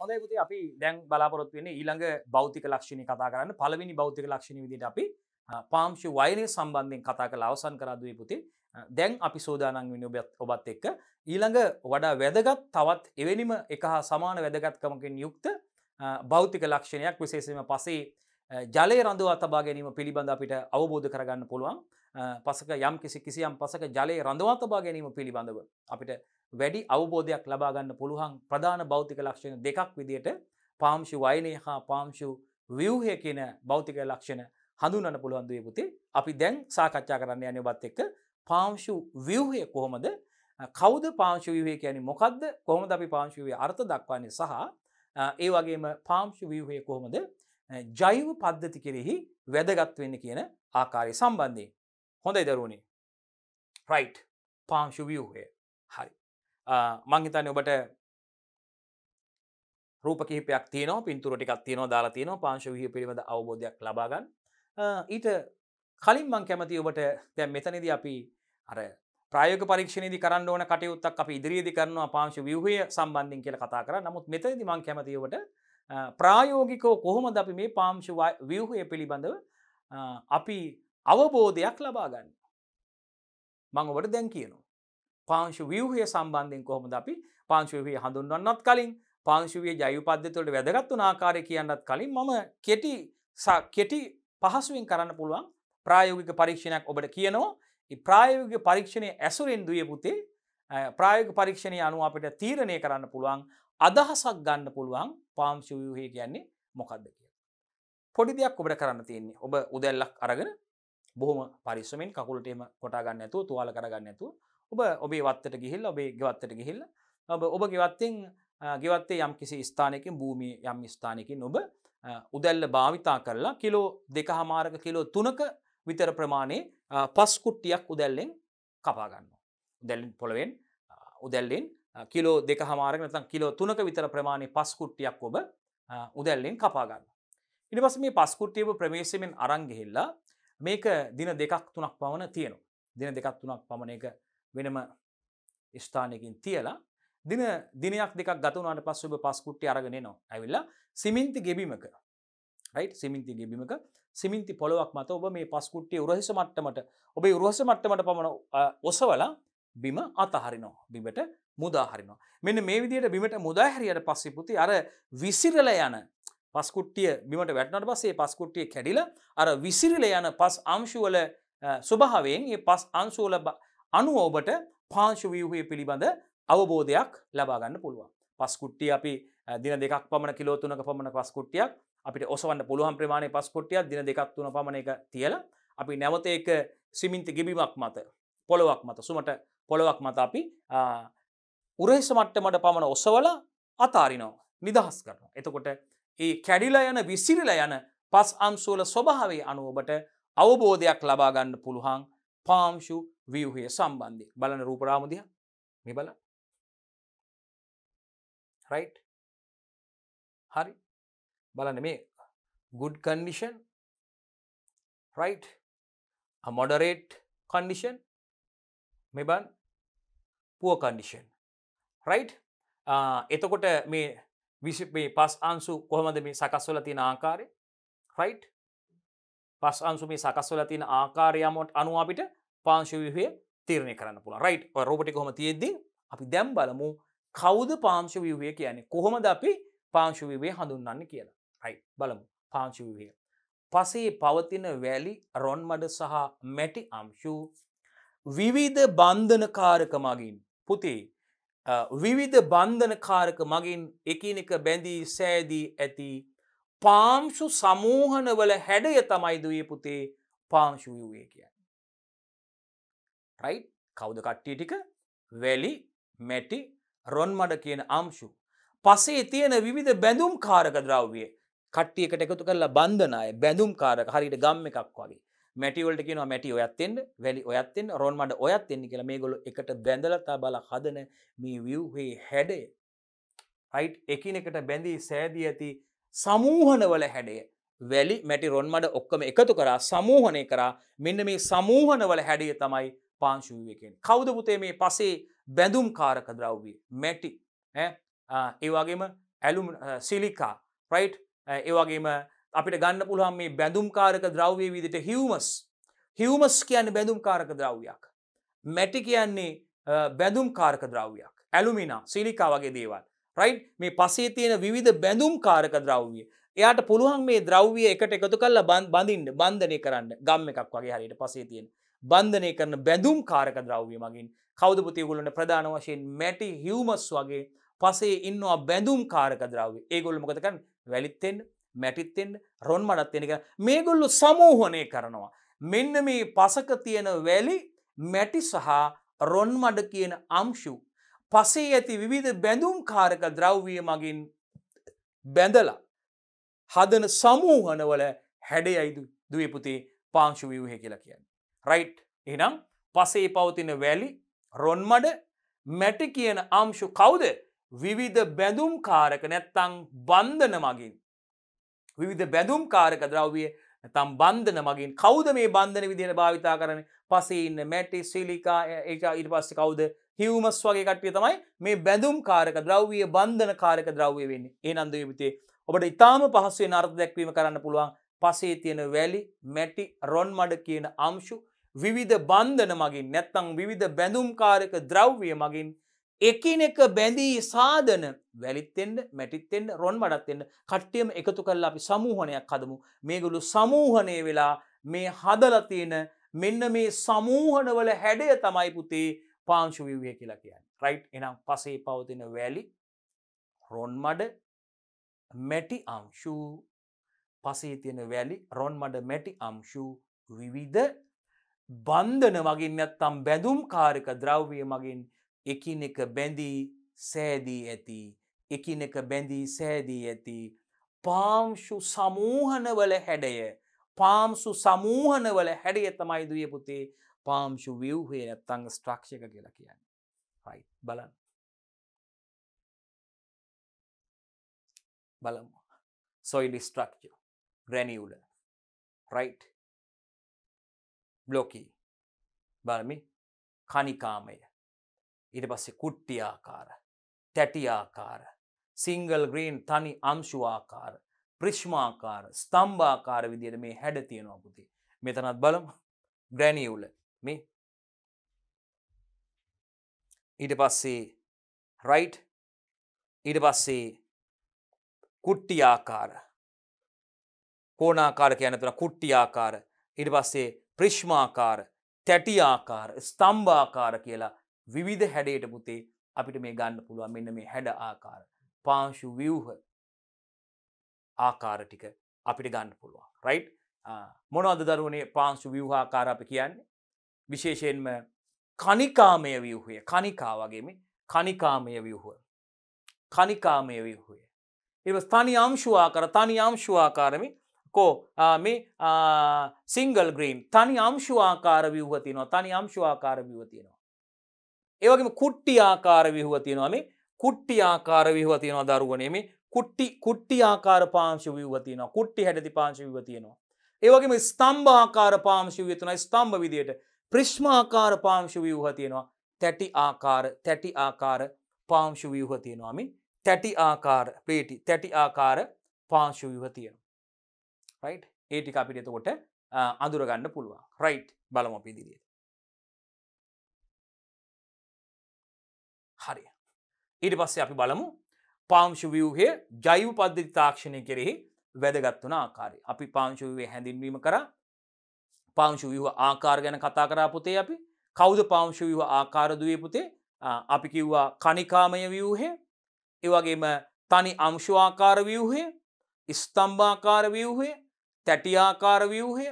හොඳයි පුති අපි දැන් බලාපොරොත්වෙන්නේ ඊළඟ බෞතික ලක්ෂණ කතා කරන්න පළවෙනි බෞතික ලක්ෂණ විදිට අපි පාම්ශි වයනය සම්බන්ධයෙන් කතා කළ අවසන් කරාදුවේ පුති දැන් අපි සෝදානන් වෙන ඔබත් ඔබත් එක්ක ඊළඟ වඩා වැදගත් තවත් එවැනිම එක හා සමාන වැදගත්කමකින් යුක්ත බෞතික ලක්ෂණයක් විශේෂම පසේ ජලය රඳවා තබා ගැනීම පිළිබඳ අපිට අවබෝධ කරගන්න පුළුවන් පසක යම් කිසි කිසියම් පසක ජලයේ රඳවාතබා ගැනීම පිළිබඳව අපිට වැඩි අවබෝධයක් ලබාගන්න පුළුවන් ප්‍රධාන භෞතික ලක්ෂණ දෙකක් විදියට පාම්ශු වයනය හා පාම්ශු වියවහය කියන භෞතික ලක්ෂණ හඳුනන්න පුළුවන්දුවේ පුතේ අපි දැන් සාකච්ඡා කරන්න යනවත් එක්ක පාංශු ව්‍යවහය කොහොමද කෞද පාංශු වවේ කියන මොකක්ද කොහොමද අපි පාංශුවේ අර්ථ දක්වන්නේ සහ ඒ වගේම පාංශු ව්‍යවහය කොහොමද ජෛව පද්ධති කෙරෙහි වැදගත්වෙන්න කියන ආකාරය සම්බන්ධයෙන් හොඳයි දරුණේ රයිට් පාංශුවියූහය හරි මංහිතන්න ඔබට රූපකහිපයක් තියන පින්තුරටික් තියන දාලා තියන පාංශවිය පිළිබඳ අවබෝධයක් ලබාගන්න ඊට කලින් මං කැමති ඔබට දැන් මෙතනද අපි අර ප්‍රයෝග පරීක්ෂණයදි කරන්න ඕන කටයුත්තක් අප ඉදිරියේදි කරනවා පාංශ වියහය සම්බන්ධින් කියල කතා කර නමුත් මෙතනදි මං කැමතිවට ප්‍රායෝගිකෝ කොහොමද අපි මේ පාංශ ව්‍යහය පිළිබඳව අපි අවබෝධයක් ලබාගන්න. මඟවට දැන් කියනවා. පාංශ වියහය සම්බන්ධයෙන් කොහොමද අපි පාංශවහය හඳුන්වන්නත් කලින් පාංශවය ජයුපද්ධතවලට වැදගත් වන ආකාරය කියන්නත් කලින් මම කෙටි කෙටි පහසුවෙන් කරන්න පුළුවන් ප්‍රායෝගික පරීක්ෂණයක් ඔබට කියනවා ප්‍රායෝගික පරීක්ෂණය ඇසුරෙන් දුව පුතේ ප්‍රායෝගික පරීක්ෂණය අනුව අපට තීරණය කරන්න පුළුවන් අදහසක් ගන්න පුළුවන් පාම්ශවයහය කියන්නේ මොකක්ද කිය. පොඩි දෙයක් ඔබට කරන්න තියන්නේ ඔබ උදැල්ලක් අරගෙන බොහොම පරිස්සමෙන් කකුලටම කොටාගන්න ඇතු තුවාල කරගන්න ඇතු ඔබ ඔබේ වත්තට ගිහිල් ඔබේ ගෙවත්තට ගිහිල්ල ඔබ ඔබ ගෙවත්තෙන් ගෙවත්තේ යම් කිසි ස්ථානයකින් භූමි යම් ස්ථානයකින් ඔබ උදැල්ල භාවිතා කරලා කිලෝ දෙක හමාරක කිලෝ තුනක විතර ප්‍රමාණය පස්කුට්ටියක් උදැල්ලෙන් කපාගන්න. උදැල්ලින් පොළවෙන් උදැල්ලෙන් කිලෝ දෙක හමාරක නතන් කිලෝ තුනක විතර ප්‍රමාණය පස්කුට්ටියක් ඔබ උදැල්ලෙන් කපාගන්න. ඉනිවස මේ පස්කුට්ටියබ ප්‍රමේශමෙන් අරංගෙහිල්ලා මේක දින දෙකක් තුනක් පවන තියෙනවා. දින දෙකක් තුනක් පමණ එක වෙනම ස්ථානයකින් තියලා දින දිනයක් දෙකක් ගතවනාට පස්ස ඔබ පස්කුට්ටි අරගෙනනවා ඇවිල්ලා සිමින්ති ගෙබීමක රයි් සිමින්ති ගෙබීමක සිමින්ති පොළොවක් මත ඔබ මේ පස්කුට්ටිය උරහස මට්ටමට ඔබේ උරහස මට්ටමට පමණ ඔසවල බිම අතහරිනෝ බිමට මුදාහරිනවා මෙන්න මේ විදියට බිමට මුදාහැරියට පස්සෙපුති අර විසිරල යන පස්කුට්ටිය බිමට වැටනට පස්සේ පස්කුට්ටිය කැඩිල අර විසිරිල යන පස් අංශුවල ස්වභාවයෙන් ඒ පස් අංශුවල අනුව ඔබට පාංශු වියහය පිළිබඳ අවබෝධයක් ලබාගන්න පුළුවන්. පස්කුට්ටිය අපි දින දෙක් පමණ කිලෝතුනක පමණ පස්කුට්ටියක් අපිට ඔසවන්න පුළුවන් ප්‍රමාණය පස්කොට්ටියක් දින දෙකක් තුන පමණ එක තියලා අපි නැවත ඒක සිමින්ත ගෙබිමක් මත පොළොවක් මත සුමට පොළොවක් මත අපි උරේස මට්ටමට පමණ ඔසවල අතාරිනෝ නිදහස් කරනවා. එතකොට ඒ කැඩිලා යන විසිරිලා යන පස් අම්සුවල ස්වභාවේ අනුවබට අවබෝධයක් ලබාගන්න පුළුවන් පාම්ෂු වියහය සම්බන්ධය බලන රූපරාමුදිය මේ බල රයි් හරි බලන මේ good condition right a moderate condition මෙබන් poor condition right එතකොට මේ විශපේ පස් අන්සු කොහොමද මේ සකස්වල තියෙන ආකාරය රයි් පස් අන්සු මේ සකස්වල තියෙන ආකාරයමොට අනුව අපිට පාංශවිහය තීරණය කරන්න පුළ රයි් රෝපටි කොම තියෙද්දී අපි දැම් බලමු කෞද පාංශවිවය කියන්නේ කොහොමද අපි පාංශවිවේ හඳුන්න්න කියලා රයි බලමු පාංශවිවය පසේ පවතින වැලි රොන්මඩ සහ මැටි අම්ශූ විවිධ බන්ධනකාරකමගින් පුතේ විවිධ බන්ධනකාරක මගින් එකිනෙක බැඳී සෑදී ඇති පාම්ශු සමූහනවල හැඩය තමයි දුවේ පුතේ පාංශු වූයේ කියන්න. රයි කවුද කට්ටිය ටික වැලි මැටි රොන්මඩ කියන අම්ශු. පසේ තියෙන විධ බැඳුම් කාරක ද්‍රව්විය කට්ටියකට එකතු කරලා බන්ධනාය බැඳුම් කාරක හරිට ගම් එකක් වගේ. මැටිවලට කියන මැටි ඔයත්තෙන්ට වැලි ඔයත්තෙන් රොන්මට ඔයත් එන්නේ කියලා මේ ගොලු එකට බැඳලතා බල හදන මේ විය්හේ හැඩේ අයි් එකනකට බැඳී සෑදී ඇති සමූහනවල හැඩේ වැලි මැටි රොන්මඩ ඔක්කම එකතු කරා සමූහනය කරා මෙන්න මේ සමූහනවල හැඩිය තමයි පාංශුවකෙන් කෞද පුතේ මේ පසේ බැඳුම් කාරක ද්‍රව්විය මැටි ඒවාගේම ඇලුම් සිලිකා ප්‍රයිට් ඒවාගේම අපිට ගන්න පුළුවන් මේ බැඳුම්කාරක ද්‍රව්‍ය විදිට හිවමස් හිවමස් කියන්න බැඳුම්කාරක ද්‍රව්‍යයක් මැටි කියන්නේ බැඳුම්කාරක ද්‍රව්‍යයක් ඇලුමිනා සිලිකා වගේ දේවල් රයි් මේ පසේ තියෙන විධ බැඳුම්කාරක ද්‍රව්විය එයාට පුළුවන් මේ ද්‍රව්විය එකට එකතු කල්ල බඳින්න බන්ධනය කරන්න ගම්ම එකක් වගේ හරියට පසේ තියෙන බන්ධනය කරන බැඳුම් කාරක ද්‍රව්විය මගින් කෞදපතියගුලට ප්‍රධාන වශයෙන් මැටි හිවමස් වගේ පසේ ඉන්නවා බැඳුම් කාරක ද්‍රව්ව ඒගොල්මකතකන් වැලිත්තෙන් මැටිත්තෙන්ට රොන් මඩත් එෙනක මේගොල්ලු සමූහනය කරනවා. මෙන්න මේ පසක තියෙන වැලි මැටි සහ රොන්මඩ කියන අම්ශු. පසේ ඇති විවිධ බැඳුම් කාරක ද්‍රව්විය මගින් බැඳලා. හදන සමූහනවල හැඩයයිදු දුවපුතේ පාංශු වියූහ කියලා කියන්න. රයිට් එනම් පසේ පවතින වැලි රොන්මඩ මැටි කියන අම්ශු කවුද විවිධ බැඳුම් කාරක නැත්තං බන්ධන මගින් විවිධ බැඳුම් කාරක ද්‍රව්විය තම් බන්ධන මගින් කෞද මේ බන්ධන විදින භාවිතා කරන පසේ ඉන්න මැටි ශීලිකා ඒ ඉට පස්සෙ කවුද හිවමස් වගේ කට්ටිය තමයි මේ බැඳුම් කාරක ද්‍රව්විය බන්ධන කාරක ද්‍රව්වය වෙන්න ඒ අන්ද විතේ ඔබට ඉතාම පහස්සේ නර්ථ දැක්වීම කරන්න පුළුවන් පසේ තියෙන වැලි මැටි රොන් මඩ කියන අම්ශු විවිධ බන්ධන මගින් නැත්තං විවිධ බැඳුම් කාරක ද්‍රව්විය මගින් එකිනෙක බැඳී සාධන වැලිත්තෙන්ට මැටිත්තෙන්ට රොන් වඩත්වෙන්න කට්ටියම එකතු කරලා අපි සමූහනයක් හදමු මේගුලු සමූහනය වෙලා මේ හදලතියෙන මෙන්න මේ සමූහනවල හැඩය තමයි පුතේ පාංශු විවය කියලා කියන්න රයි් එනම් පසේ පවතින වැලි රොන්මඩ මැටි අංශූ පසේ තියෙන වැලි රොන්මඩ මැටි අංශූ විවිධ බන්ධන මගින් නැත්තම් බැඳුම් කාරක ද්‍රව්විය මගින් එකින් එක බැඳී සෑදී ඇති එකින් එක බැඳී සෑදී ඇති පාම්ශු සමූහනවල හැඩය පාම්සු සමූහනවල හැඩය තමයි දුය පුතේ පාම්ශු විව්හය නැත්තං ස්ට්‍රක්ෂක කියලා කියන්න හයි බලන්න බලමු soil structure granular right blocky බලමි කනිකාමය ඉට පස්සෙ කුට්ටියාකාර තැටියාකාර සිංගල් ග්‍රීන් තනි අංශුවාකාර ප්‍රශ්මාකාර ස්තම්භාකාර විදියට මේ හැඩ තියෙනවා පුති මෙතනත් බලම ග්‍රැනියවුල මේ ඊට පස්සේ රයි් ඊට පස්සේ කුට්ටියාකාර කෝනාකාර කියනතුන කුට්ටියාකාර ඉට පස්සේ ප්‍රශ්මාකාර තැටියාකාර ස්තම්භාකාර කියලා විවිධ හැඩයට පුතේ අපිට මේ ගන්න පුළුවන් මෙන්න මේ හැඩ ආකාර පාංශු ව්‍යූහ ආකාර ටික අපිට ගන්න පුළුවන් රයි් මොනවද දරුවනේ පාංශු ව්‍යූහාකාර අපි කියන්නේ විශේෂයෙන්ම කනිකාමය ව්‍යූහය කනිකා වගේම කනිකාමය ව්‍යූහුව කනිකාමය ව්‍යූහය එ තනි අම්ශුවාකර තනි අම්ශුවාකාරමි කෝ මේ සිංගල් ග්‍රීන් තනි අම්ශුවාකාර ව්‍යූහතිනවා තනි අම්ශුවාකාර ව්‍යූතියනවා ඒවගේම කුට්ටි ආකාර විහුව තියෙනවා මේ කුට්ටි ආකාර විහුව තියෙනවා දරුවනේ මේ කුට්ටි කුට්ටි ආකාර පාංශි විහුව තියෙනවා කුට්ටි හැඩති පාංශි විහුව තියෙනවා ඒවගේම ස්තම්භ ආකාර පාංශි විහුව තියෙනවා ස්තම්භ විදියට ප්‍රිෂ්ම ආකාර පාංශි විහුව තියෙනවා තැටි ආකාර තැටි ආකාර පාංශි විහුව තියෙනවා මේ තැටි ආකාර පේටි තැටි ආකාර පාංශි විහුව තියෙනවා රයිට් ඒ ටික අපිට එතකොට අඳුරගන්න පුළුවන් රයිට් බලම අපි ඉදිරියට ඊට පස්සේ අපි බලමු පාංශු වියූහය ජෛව පද්ධති තාක්ෂණය කෙරෙහි වැදගත් වන ආකාරය. අපි පාංශුවේ හැඳින්වීම කර පාංශු විහ ආකාර ගැන කතා කරාපුතේ අපි කෞද පාංශු විහ ආකාරදුවේ පුතේ අපි කිව්වා කනිකාමය වියූහය ඒවගේම තනි අංශවාකාර වියූහය ස්තම්භාකාර වියූහය තැටිආකාර වියූහය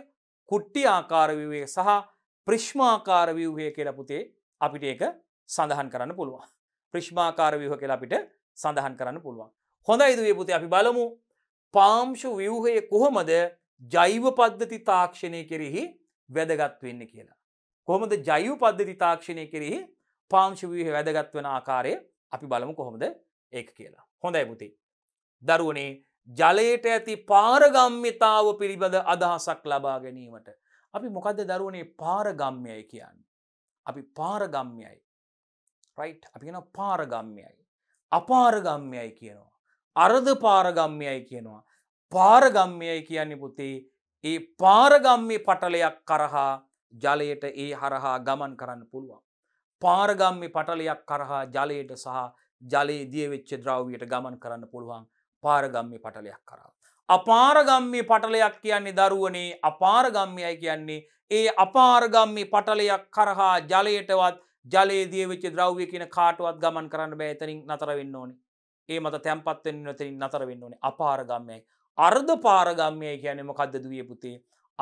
කුට්ටි ආකාරවිවේ සහ ප්‍රශ්මාකාර වියූහය කියලපුතේ අපිට ඒක සඳහන් කරන්න පුළුවන්. ප්‍රශ්මාකාර ව්‍යහ කියලා අපිට සඳහන් කරන්න පුළුවන්. හොඳයි දුවේ පුතේ අපි බලමු පාංශු ව්‍යවහය කොහොමද ජෛව පද්ධති තාක්ෂණය කෙරෙහි වැදගත් වෙන්න කියලා. කොහොමද ජෛව පද්ධති තාක්ෂණය කෙරෙහි පාංශු ව්‍යහ වැදගත් වන ආකාරය අපි බලමු කොහොමද ඒක කියලා. හොඳයි පුතේ. දරුවනේ ජලයට ඇති පාරගම්්‍යතාව පිළිබඳ අදහසක් ලබා ගැනීමට. අපි මොකද දරුවනේ පාරගම්යයි කියන්න. අපි පාරගම්යයි. රයිට් අපි කියෙන පාරගම්යයි අපාරගම්යයි කියනවා අරධ පාරගම්යයි කියනවා පාරගම්යයි කියන්නේ පුතේ ඒ පාරගම්මි පටලයක් කරහා ජලයට ඒ හරහා ගමන් කරන්න පුළුවන් පාරගම්මි පටලයක් කරහා ජලයට සහ ජලයේ දියවෙච්ච ද්‍රව්වයට ගමන් කරන්න පුළුවන් පාරගම්මි පටලයක් කරා. අපාරගම්මි පටලයක් කියන්නේ දරුවනේ අපාරගම්මියයි කියන්නේ ඒ අපාරගම්මි පටලයක් කරහා ජලයටවත් ජලේදිය වෙච්ච ද්‍රව්ය කියන කාටුවත් ගමන් කරන්න බෑතරින් නතර වෙන්න ඕනි ඒ මත තැන්පත්වෙන් නතරින් නතර වෙන්න ඕනේ අපාරගම්යයි අර්ධ පාරගම්යය කියනෙම කද දුවිය පුතේ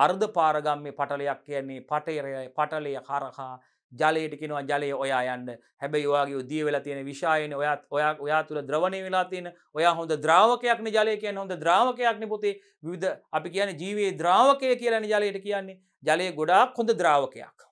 අර්ධ පාරගම්ය පටලයක් කියන්නේ පටේරය පටලය හරහා ජලයට කෙනවා ජලය ඔයා යන්න හැබැයි ඔයාගේ දී වෙලා තියෙන විශායන ඔයත් ඔයා ඔයා තුළ ද්‍රවණය වෙලා තියෙන ඔයා හොඳ ද්‍රාවකයක්න ජලය කියන හොඳ ද්‍රාවකයක්න පොතේ විධ අපි කියන ජීවේ ද්‍රාවකය කියලන ජලයට කියන්නේ ජලය ගොඩාක් හොඳ ද්‍රාවකයක්.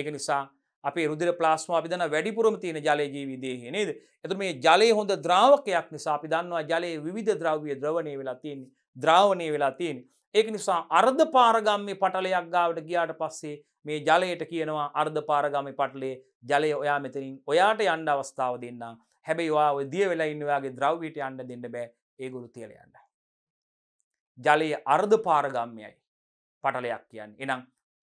එක නිසා අපේ රුදිර ප්ලාස්ම අපි දන්න වැඩිපුරම තියෙන ජලය ජීවිදේහි නේද එතු මේ ජලය හොඳ ද්‍රාවකයක් නිසා අපි දන්නවා ජලයේ විධ ද්‍රව්‍ය ද්‍රවණය වෙලා තියෙන්නේ ද්‍රාවණය වෙලා තියෙන ඒක නිසා අර්ධ පාරගම්මි පටලයක් ගාවට ගියාට පස්සේ මේ ජලයට කියනවා අර්ධ පාරගමි පටලේ ජලය ඔයා මෙතරින් ඔයාට යන්න අවස්ථාව දෙන්න හැබැයි වා දිය වෙලා ඉන්නවාගේ ද්‍රව්වීට අන්න දෙන්න බෑ ඒගොලු තියල යන්න ජලයේ අර්ධ පාරගම්යයි පටලයක් කියන්න එනම්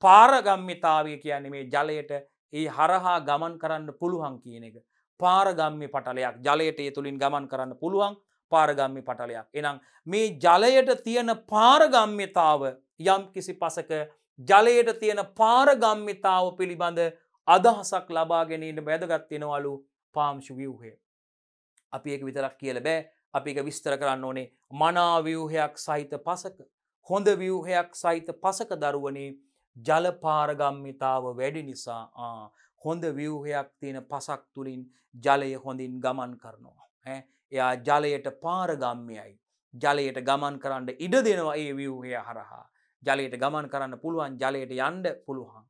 පාරගම්මිතාවය කියන්නේ මේ ජලයට ඒ හරහා ගමන් කරන්න පුළුවන් කියන එක. පාරගම්මි පටලයක් ජලයට ඒ තුළින් ගමන් කරන්න පුළුවන් පාරගම්මි පටලයක්. එනම් මේ ජලයට තියෙන පාරගම්්‍යතාව යම් කිසි පසක ජලයට තියෙන පාරගම්මිතාව පිළිබඳ අදහසක් ලබාගැනීට බැදගත්තිෙනවලු පාම්ශු වියවහේ. අපි එක විතරක් කියල බෑ අපි එක විස්තර කරන්න ඕනේ මනාවව්‍යූහයක් සහිත පසක හොඳ ව්‍යූහයක් සහිත පසක දරුවනේ ජලපාරගම්මිතාව වැඩි නිසා හොඳ ව්‍යවහයක් තියෙන පසක් තුළින් ජලය හොඳින් ගමන් කරනවා. එයා ජලයට පාරගම්මයයි. ජලයට ගමන් කරන්න ඉඩ දෙනවා ඒ ව්‍යවහය හරහා. ජලයට ගමන් කරන්න පුළුවන් ජලයට යන්ඩ පුළුවන්.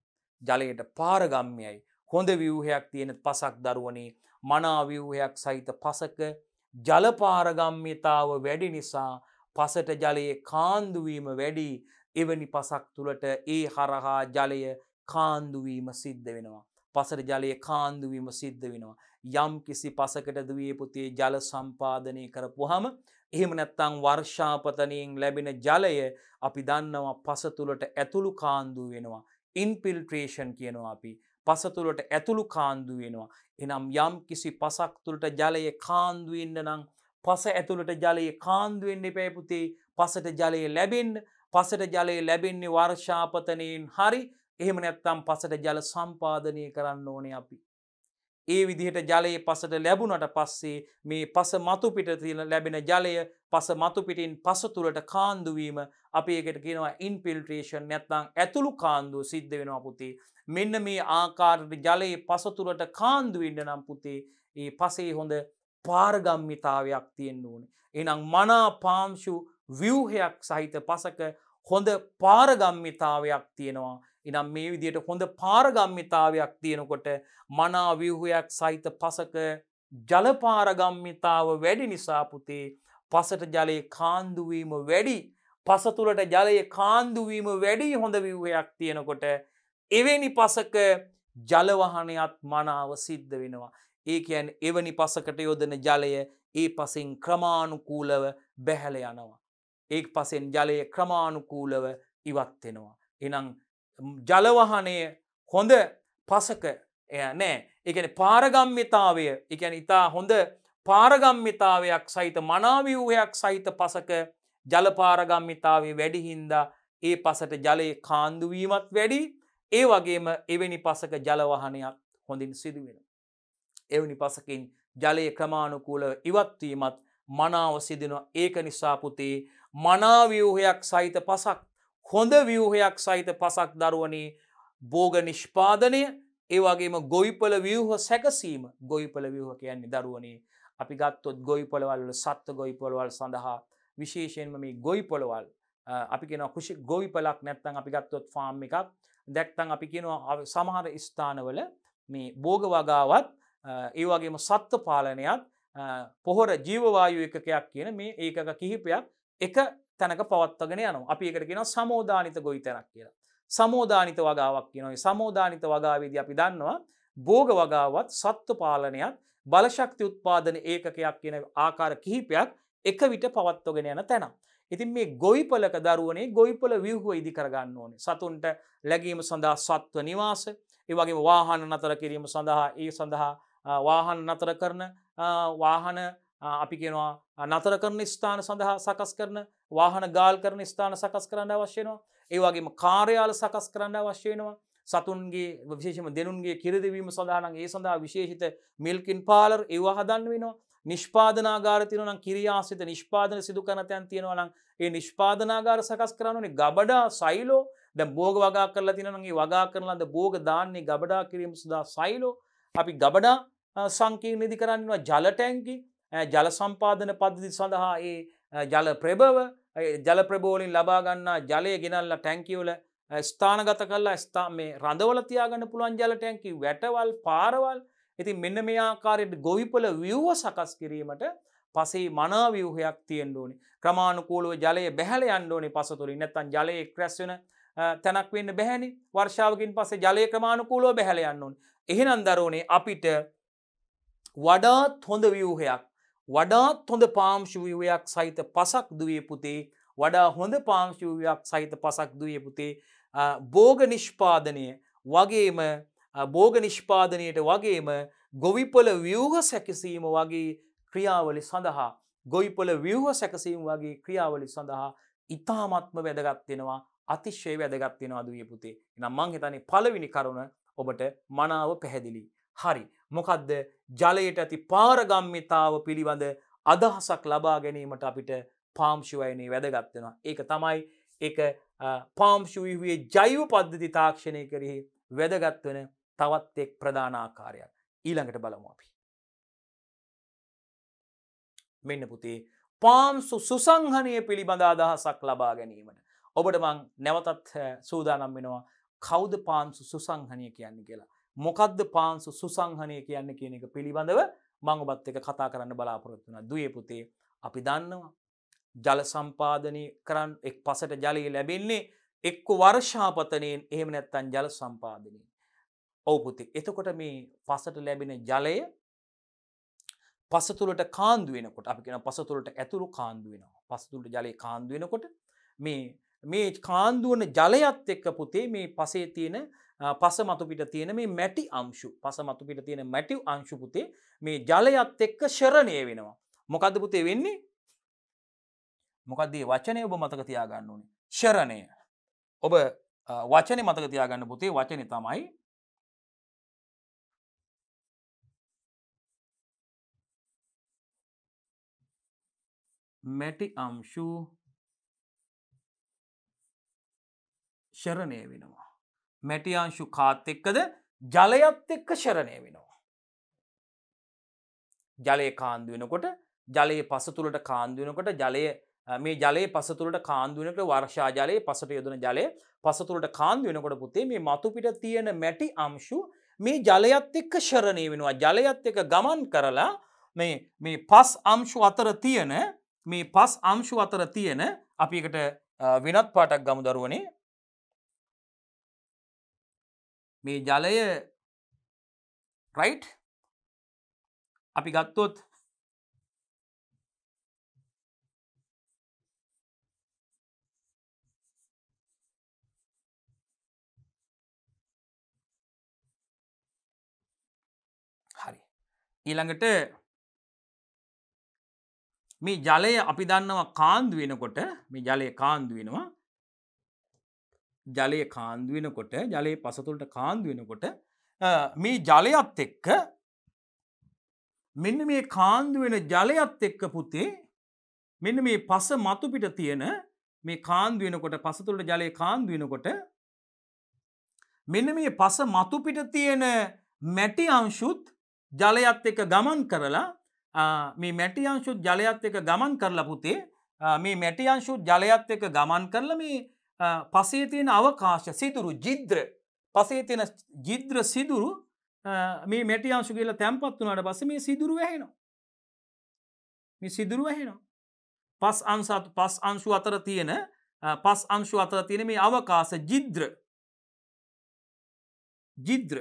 ජලයට පාරගම්මයයි හොඳ ව්‍යවහයක් තියෙන පසක් දරුවනේ මනාව්‍යවහයක් සහිත පසක ජලපාරගම්මිතාව වැඩි නිසා පසට ජලයේ කාන්දුවීම වැඩි එවැනි පසක් තුළට ඒ හරහා ජලය කාන්දුවීම සිද්ධ වෙනවා. පසට ජලය කාන්දුවීම සිද්ධ වෙනවා. යම් කිසි පසකට දුවේ පුතේ ජල සම්පාදනය කරපුහම එහෙම නැත්තං වර්ෂාපතනයෙන් ලැබෙන ජලය අපි දන්නවා පස තුළට ඇතුළු කාන්දු වෙනවා. ඉන්පිල්ට්‍රේෂන් කියනවා අපි පසතුළට ඇතුළු කාන්දු වෙනවා. එනම් යම් කිසි පසක් තුළට ජලය කාන්දුවෙන්න නම් පස ඇතුළට ජලයේ කාන්දුවෙන්න පැපුතේ පසට ජලය ලැබෙන්න්න පසට ජලයේ ලැබෙන්නේ වර්ෂාපතනයෙන් හරි එහෙම නැත්තම් පසට ජල සම්පාදනය කරන්න ඕනේ අපි. ඒ විදිහට ජලයේ පසට ලැබුණට පස්සේ මේ පස මතුපිට තියෙන ලැබෙන ජලය පස මතුපිටින් පස තුළට කාන්දුවීම අපි ඒකට කියනවා ඉන්පිල්ට්‍රේෂන් නැත්තං ඇතුළු කාන්දුව සිද්ධ වෙනවා පුතේ. මෙන්න මේ ආකාරයට ජලයේ පස තුළට කාන්දුවෙන්න නම් පුතේ ඒ පසේ හොඳ පාරගම්මිතාවයක් තියෙන්න්න ඕනේ. එනම් මනා පාංශු ව්‍යවහයක් සහිත පසක හොඳ පාරගම්මිතාවයක් තියෙනවා එනම් මේ විදියට හොඳ පාරගම්මිතාවයක් තියෙනකොට මනා ව්‍යවහයක් සහිත පසක ජලපාරගම්මිතාව වැඩි නිසාපුතේ පසට ජලයේ කාන්දුවීම වැඩි පසතුළට ජලයේ කාන්දුවීම වැඩි හොඳ විවහයක් තියෙනකොට එවැනි පසක ජලවහනයත් මනාව සිද්ධ වෙනවා. ඒකයන් එවැනි පසකට යොදන ජලය ඒ පසින් ක්‍රමාණුකූලව බැහැල යනවා. ඒ පසෙන් ජලය ක්‍රමාණුකූලව ඉවත්වෙනවා. එනම් ජලවහනය හොඳ පසක එය නෑ එකන පාරගම්මිතාවය එකැන ඉතා හොඳ පාරගම්මිතාවයක් සහිත මනාවිවූහයක් සහිත පසක ජලපාරගම්මිතාවේ වැඩිහින්දා ඒ පසට ජලයේ කාන්දුවීමත් වැඩි ඒ වගේම එවැනි පසක ජලවහනයක් හොඳින් සිදුවෙන. එවැනි පසකින් ජලය ක්‍රමාණුකූල ඉවත්වීමත් මනාව සිදෙන ඒක නිසාපුතේ මනාව්‍යූහයක් සහිත පසක් හොඳ ව්‍යූහයක් සහිත පසක් දරුවනේ බෝග නිෂ්පාදනය ඒවාගේම ගොයිපල ව්‍යූහ සැකසීම ගොයිපල ව්‍යූහ කියන්නේ දරුවනේ අපි ගත්තොත් ගොයිපොළවල්ල සත්ව ගොයිපොළවල් සඳහා විශේෂයෙන්ම මේ ගොයිපොළවල් අපි කෙන කුෂි ගොයිපලක් නැත්තන් අපි ගත්තොත් ෆාම් එකක් දැක්තන් අපි කියනවා සමහර ස්ථානවල මේ බෝගවගාවත් ඒවාගේම සත්ව පාලනයක් පොහොර ජීවවායු එකකයක් කියන මේ ඒකක කිහිපයක් එක තැනක පවත්වගෙන යනවා අපි එකට කියෙන සමෝධානිත ගොවිතැනක් කියලා සමෝධානිත වගාවක් කියනොයි සමෝධානිත වගාවේද අපි දන්නවා බෝග වගාවත් සත්ව පාලනයක් බලශක්ති උත්පාදන ඒකකයක් කියන ආකාර කිහිපයක් එක විට පවත්වගෙන යන තැන. ඉතින් මේ ගොයිපලක දරුවනේ ගොයිපල වියහුව ඉදි කරගන්න ඕනේ සතුන්ට ලැගීම සඳහා සත්ව නිවාස ඒවගේ වාහන නතර කිරීම සඳහා ඒ සඳහා වාහන නතර කරන වාහන අපි කියනවා නතර කරන ස්ථාන සඳහා සකස් කරන වාහන ගාල් කරන ස්ථාන සකස් කරන්න අවශ්‍යනවා ඒවාගේම කාර්යාල සකස් කරන්න අවශ්‍යයනවා සතුන්ගේ විශේෂම දෙනුන්ගේ කිරදවීම සඳහනන් ඒ සඳහා විශේෂිත මිල්කින් පාලර් ඒවා හදන්න වෙනවා නිෂ්පාදනාගාර තියනනම් කිරියාසිත නිෂ්පාදන සිදු කරනතයන් තියෙනවනම් ඒ නිෂ්පාදනාගාර සකස් කරනනේ ගබඩා සයිලෝ ද බෝග වගා කරලා තිනනගේ වගා කරලද බෝග දාන්නේ ගබඩා කිරීම සදා සයිලෝ අපි ගබඩා සංකීර්ණදි කරන්නවා ජලටැන්කි ජල සම්පාධන පද්ධති සඳහා ඒ ජල ප්‍රභව ජල ප්‍රබෝලින් ලබාගන්නා ජලය ගෙනල්ලා ටැංකිවල ස්ථානගත කල්ලා ස්ථා මේ රඳවල තියාගන්න පුළුවන් ජල ටැංකි වැටවල් පාරවල් ඉති මෙන්න මේ ආකාරයට ගොවිපල ව්‍යව්ව සකස් කිරීමට පසේ මනාවව්‍යවහයක් තියෙන්ඩෝනි ක්‍රමාණුකූලුව ජලය බැහල අන්ඩෝනි පසතුරින් නැත්තන් ජලය ක්‍රැස්වන තැනක් වෙන්න බැහැනි වර්ෂාවකින් පසේ ජලය ක්‍රමාණුකූලෝ බැහල යන්නුන් එහෙනන් දරෝනේ අපිට වඩාත් හොඳ ව්‍යවහයක් වඩාත් හොඳ පාංශිවයක් සහිත පසක් දුවේ පුතේ වඩා හොඳ පාංශිවයක් සහිත පසක් දුවේ පුතේ බෝග නිෂ්පාදනය වගේම බෝග නිෂ්පාදනයට වගේම ගොවිපල ව්‍යූහ සැකසීම වගේ ක්‍රියාවලි සඳහා ගොයිපල ව්‍යූහ සැකසීම් වගේ ක්‍රියාවලි සඳහා ඉතාමත්ම වැදගත්වෙනවා අතිශ්‍යය වැදගත්වෙනවා දුවිය පුතේ නම් මං හිතනි පලවිනි කරුණ ඔබට මනාව පැහැදිලි. හරි මොකදද ජලයට ඇති පාරගම්මිතාව පිළිබඳ අදහසක් ලබා ගැනීමට අපිට පාම්ශිවයනේ වැදගත්වෙනවා. ඒක තමයි එක පාම්ශුවිහුවේ ජෛව පද්ධති තාක්ෂණය කරෙහි වැදගත්වන තවත් එෙක් ප්‍රධානාකාරයක් ඊළඟට බලමු අපි. මෙන්න පුතේ පාම්සු සුසංහනය පිළිබඳ අදහසක් ලබා ගැනීමට. ඔබට මං නැවතත් සූදානම් වෙනවා කෞද පාම්සු සුසංහනය කියන්නේ කියලා. මොකද්ද පාන්සු සුසංහනය කියන්නේ කියන එක පිළිබඳව මං ඔබත් එක කතා කරන්න බලාපොරොත්තු වුණා දුවේ පුතේ අපි දන්නවා ජල සම්පාදනය කරන්න එක් පසට ජලය ලැබෙන්නේ එක්කු වර්ෂාපතනයෙන් එහෙම නැත්තන් ජල සම්පාදනී. ඔවුපුති එතකොට මේ පසට ලැබෙන ජලය පසතුළට කාන්දුවෙනකොට අපි කියෙන පසතුළට ඇතුළු කාන්දුවෙනවා පසතුළට ජලය කාන්දුවෙනකොට මේ මේ කාන්දුවන ජලයත් එක්ක පුතේ මේ පසේ තියෙන පස මතුපිට තියෙන මේ මැටි අංශු පස මතුපිට තියෙන මැටි අංශුපුතේ මේ ජලයත් එක්ක ශරණය වෙනවා. මොකද පුතේ වෙන්නේ මොකදේ වචනය ඔබ මතක තියාගන්න ඕනේ ශරණය ඔබ වචනය මතක තියාගන්න පුතේ වචනය තමයි මැටි අම්ශූ ශරණය වෙනවා මැටියංශු කාත් එක්කද ජලයත් එක්ක ශරණය වෙනවා. ජලය කාන්දු වෙනකොට ජලය පසතුළට කාන්දුවනකොට ජලය මේ ජලයේ පසතුළට කාන්දුවනට වර්ෂා ජලයේ පසට යොදන ජලය පසතුළට කාන්දු වෙනකොට පුතේ මේ මතුපිට තියෙන මැටි අම්ශු මේ ජලයත් එක්ක ශරණය වෙනවා ජලයත් එක ගමන් කරලා මේ මේ පස් අම්ශු අතර තියෙන මේ පස් අම්ශු අතර තියෙන අපිකට වෙනත් පාටක් ගමු දරුවනේ මේ ජලය රයිට් අපි ගත්තොත් හරි ඊළඟට මේ ජලය අපි දන්නවා කාන්දු වෙනකොට මේ ජලය කාන්දු වෙනවා ජලය කාන්දුවෙනකොට ජලයේ පසතුළට කාන්දුවෙනකොට මේ ජලයත් එක්ක මෙන්න මේ කාන්දුවෙන ජලයත් එක්ක පුතේ මෙන්න මේ පස මතුපිට තියෙන මේ කාන්දුවෙනකොට පසතුළට ජලය කාන්දුවෙනකොට මෙන්න මේ පස මතුපිට තියෙන මැටි අංශුත් ජලයත් එක ගමන් කරලා මේ මැටි අංශුත් ජලයත් එක ගමන් කරලා පුතේ මේ මැටි අංශුත් ජලයත් එක ගමන් කරලා මේ පසේ තියෙන අවකාශ සිදුරු ජිද්‍ර පසේ තියෙන ජිද්‍ර සිදුරු මේ මැටියංශු කියලා තැන්පත් වනාට පස මේ සිදුරු ඇහෙනවා. මේ සිදුරු ඇහෙනවා. පස් අන්සාත් පස් අංශු අතර තියෙන පස් අංශු අතර තියෙන මේ අවකාශ ජිද්‍ර ජිද්‍ර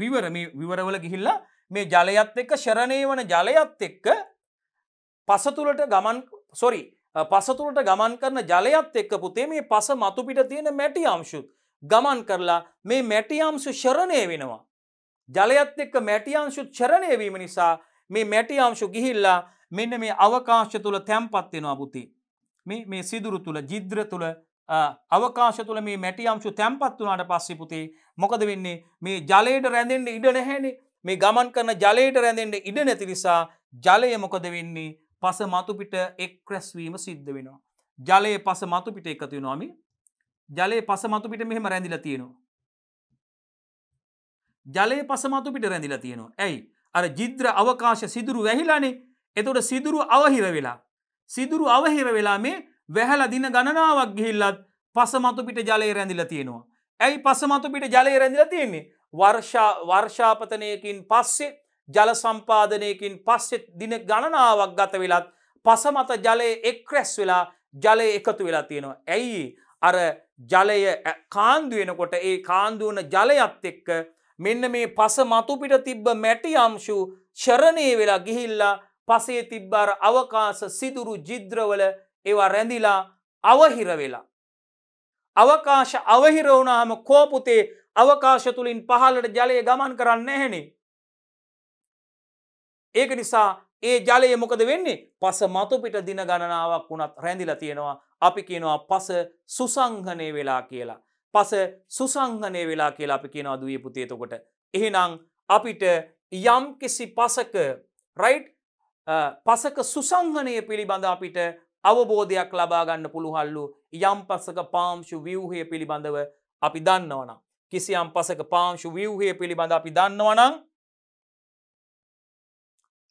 විවර මේ විවරවල ගිහිල්ලා මේ ජලයත් එක්ක ශරණය වන ජලයත් එක්ක පසතුළට ගමන් සොරි පසතුරට ගමන් කරන ජලයත් එක්ක පුතේ මේ පස මතුපිට තියෙන මැටි අංශුත් ගමන් කරලා මේ මැටි අංශු ශරණය වෙනවා. ජලයත් එක්ක මැටි අංශුත් ශරණය වීම නිසා මේ මැටි අංශු ගිහිල්ලා මෙන්න මේ අවකාශ තුල තැම්පත් වෙනවා පුතේ. මේ මේ සිදුරු තුල ජිද්‍ර තුල අවකාශ තුළ මේ මැටි අම්ශු තැම්පත් වනාට පස්සෙ පුතේ මොකද වෙන්නේ මේ ජලයට රැඳෙන්ට ඉඩ නැහැනේ මේ ගමන් කරන ජලයට රැඳෙන්ට ඉඩ නැති නිසා ජලය මොකද වෙන්නේ පස මතුපිට එක් රැස්වීම සිද්ධ වෙනවා. ජලයේ පස මතුපිට එකතු නොමි ජලයේ පස මතුපිට මෙහෙම රැඳිල තියෙනවා. ජලයේ පස මතුපිට රැඳිල තියෙනවා. ඇයි අර ජිද්‍ර අවකාශ සිදුරු වැහිලානේ එතොට සිදුරු අවහිර වෙලා. සිදුරු අවහිර වෙලා මේ වැහැල දින ගණනාවක් ගිහිල්ලත් පස මතුපිට ජලය රැඳිල තියෙනවා. ඇයි පස මතුපිට ජලය රැඳිල තියෙන්නේ වර්ෂාපතනයකින් පස්සේ ජල සම්පාදනයකින් පස්සෙත් දින ගණනාවක් ගත වෙලත් පසමත ජලය එක් රැස් වෙලා ජලය එකතු වෙලා තියෙනවා. ඇයි අර ජලය කාන්දුවෙනකොට ඒ කාන්දුවන ජලයත් එක්ක මෙන්න මේ පස මතුපිට තිබ්බ මැටි අම්ශු ශරණය වෙලා ගිහිල්ලා පසේ තිබ්බාර අවකාස සිදුරු ජිද්‍රවල ඒවා රැඳිලා අවහිර වෙලා. අවකාශ අවහිර වුණාම කෝපුතේ අවකාශ තුළින් පහලට ජලය ගමන් කරන්න එහෙනේ. ඒක නිසා ඒ ජලය මොකද වෙන්නේ පස මතුපිට දින ගණනාවක් වුණත් රැඳිලා තියෙනවා අපි කියනවා පස සුසංහනය වෙලා කියලා. පස සුසංහනය වෙලා කියලා අපි කියනවා දුවේ පුතේතකොට. එහෙනම් අපිට යම් කිසි පසක රයිට් පසක සුසංහනය පිළිබඳ අපිට අවබෝධයක් ලබාගන්න පුළුහල්ලු යම් පසක පාංශු වියවහය පිළිබඳව අපි දන්නවනම්. කිසියම් පසක පාංශු වියවහය පිළිබඳ අපි දන්නවනම්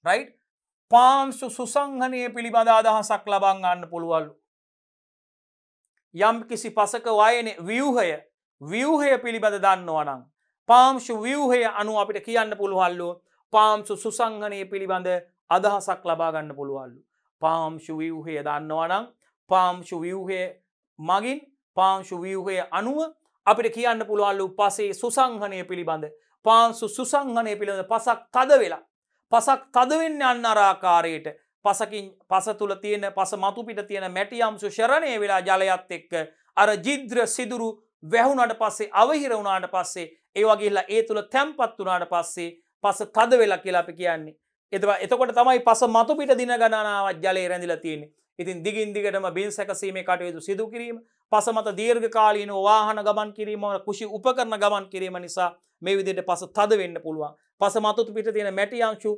රයි් පාංශු සුසංහනය පිළිබඳ අදහසක් ලබං ගන්න පුළුවල්ලු. යම් කිසි පසක වයන වියහය වියහය පිළිබඳ දන්නවනං. පාංශු වියහය අනු අපිට කියන්න පුළුවල්ලු පාම්සු සුසංහනය පිළිබඳ අදහසක් ලබාගන්න පුළුවල්ලු. පාම්ශු වියහය දන්නවනං පාම්ශු වියහය මගින් පාංශු වියහය අනුව අපිට කියන්න පුළුවල්ලු පසේ සුසංහනය පිළිබඳ පාන්සු සුසංහනය පිළිබඳ පසක් තද වෙලා පසක් තදවෙන්න අන්න අරාකාරයට පසකින් පස තුළ තියෙන පස මතුපිට තියෙන මැටියම්සු ශරණය වෙලා ජලයත් එක්ක අර ජිද්‍ර සිදුරු වැැහුණට පස්සේ අවහිර වුණට පස්සේ ඒවගේල්ලා ඒ තුළ තැම්පත් වනාට පස්සේ පස තද වෙලා කියලාපි කියන්නේ. එතවා එතකොට තමයි පස මතුපිට දින ගණනාවත් ජලය රැඳිල තියෙන. ඉතින් දිගින් දිගටම බිල් සැකසීමේ කටයුතු සිදු කිරීම පසමත දීර්ඝකාලීන වාහන ගමන් කිරීම කුෂි උපකරන ගමන් කිරීම නිසා මේ විදිට පස තද වෙන්න පුළුවන් පස මතුතු පිට තියෙන මැටියංශු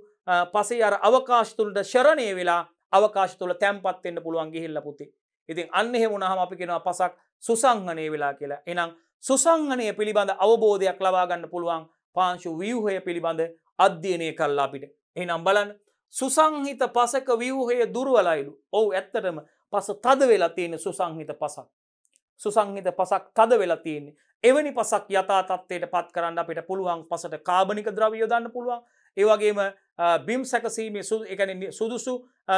පසේ අර අවකාශ තුළට ශරණය වෙලා අවකාශ තුළ තැම්පත්වෙන්න්න පුළුවන් ගිහිල්ල පුති. ඉතින් අන්න එහෙ වුණහම අපි කෙනවා පසක් සුසංහනය වෙලා කියලා එනම් සුසංහනය පිළිබඳ අවබෝධයක් ලබාගන්න පුළුවන් පාංශු වියහය පිළිබඳ අධ්‍යයනය කල්ලා අපිට. එනම් බලන් සුසංහිත පසක වියහය දුර්වලයිලු ඔවු ඇත්තටම පස තද වෙලා තියෙන සුසංහිත පසක්. සුසංහිත පසක් තද වෙලා තියෙන්නේ. එවැනි පසක් යථතත්වයට පත් කරන්න අපිට පුළුවන් පසට කාබනික ද්‍රවියෝදන්න පුළුවන් ඒවගේම බිම් සැකසීමේ සු එකන සුදුසු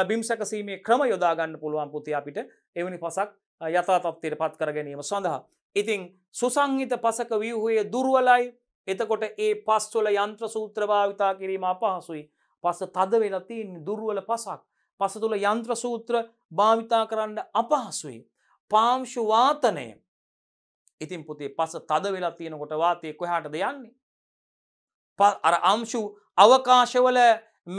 බිම් සැකසීමේ ක්‍රම යොදාගන්න පුළුවන් පුති අපිට එවැනි පසක් යථතත්වයට පත් කර ගැනීම සඳහා. ඉතිං සුසංහිත පසක වියහයේ දුර්ුවලයි එතකොට ඒ පස්වල යන්ත්‍ර සූත්‍රභාවිතා කිරීම අපහසුයි පස තද වෙලතින් දුර්ුවල පසක් පස තුළ යන්ත්‍ර සූත්‍ර භාවිතා කරන්න අපහසුයි. පාංශු වාතනය ඉතින් පුතේ පස තද වෙලා තියෙනකොට වාතය කොහාටද යන්නේ අර අංශු අවකාශවල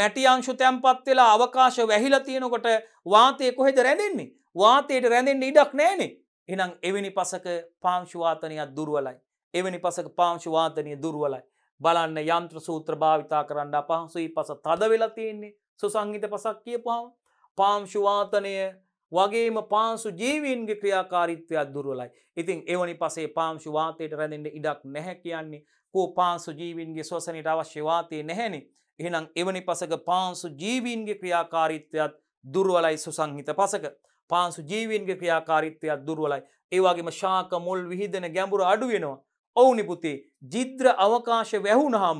මැටි අංශු තැන්පත් වෙලා අවකාශ වැහිලා තියෙනකොට වාතය කොහෙද රැඳෙන්නේ වාතයට රැඳෙන්න ඉඩක් නෑනේ එහෙනම් එවැනි පසක පාංශු වාතනයක් දුර්වලයි එවැනි පසක පාංශු වාතනය දුර්වලයි බලන්න යන්ත්‍ර සූත්‍ර භාවිතා කරන්න අපහසුයි පස තද වෙලා තියෙන්නේ සුසංගීත පසක් කියපුවාම පාංශු වාතනය වගේම පාංසු ජීවීන්ගේ ක්‍රියාකාරීත්වයක් දුර්වලයි. ඉතින් එවනි පසේ පාංශු වාතයට රැඳෙන්ට ඉඩක් නැහැ කියන්නේ කෝ පාංසු ජීවීන්ගේ ශෝසනයට අවශ්‍ය වාතය නැහැනි. එහෙනම් එවනි පසක පාංසු ජීවීන්ගේ ක්‍රියාකාරීත්වයක් දුර්වලයි සුසංහිත පසක. පාංසු ජීවීන්ගේ ක්‍රියාකාරීත්වයක් දුර්වලයි. ඒවාගේම ශාක මුල් විහිදෙන ගැඹුර අඩුවෙනවා. ඔවුනි පුතේ ජිද්‍ර අවකාශ වැැහුණහාම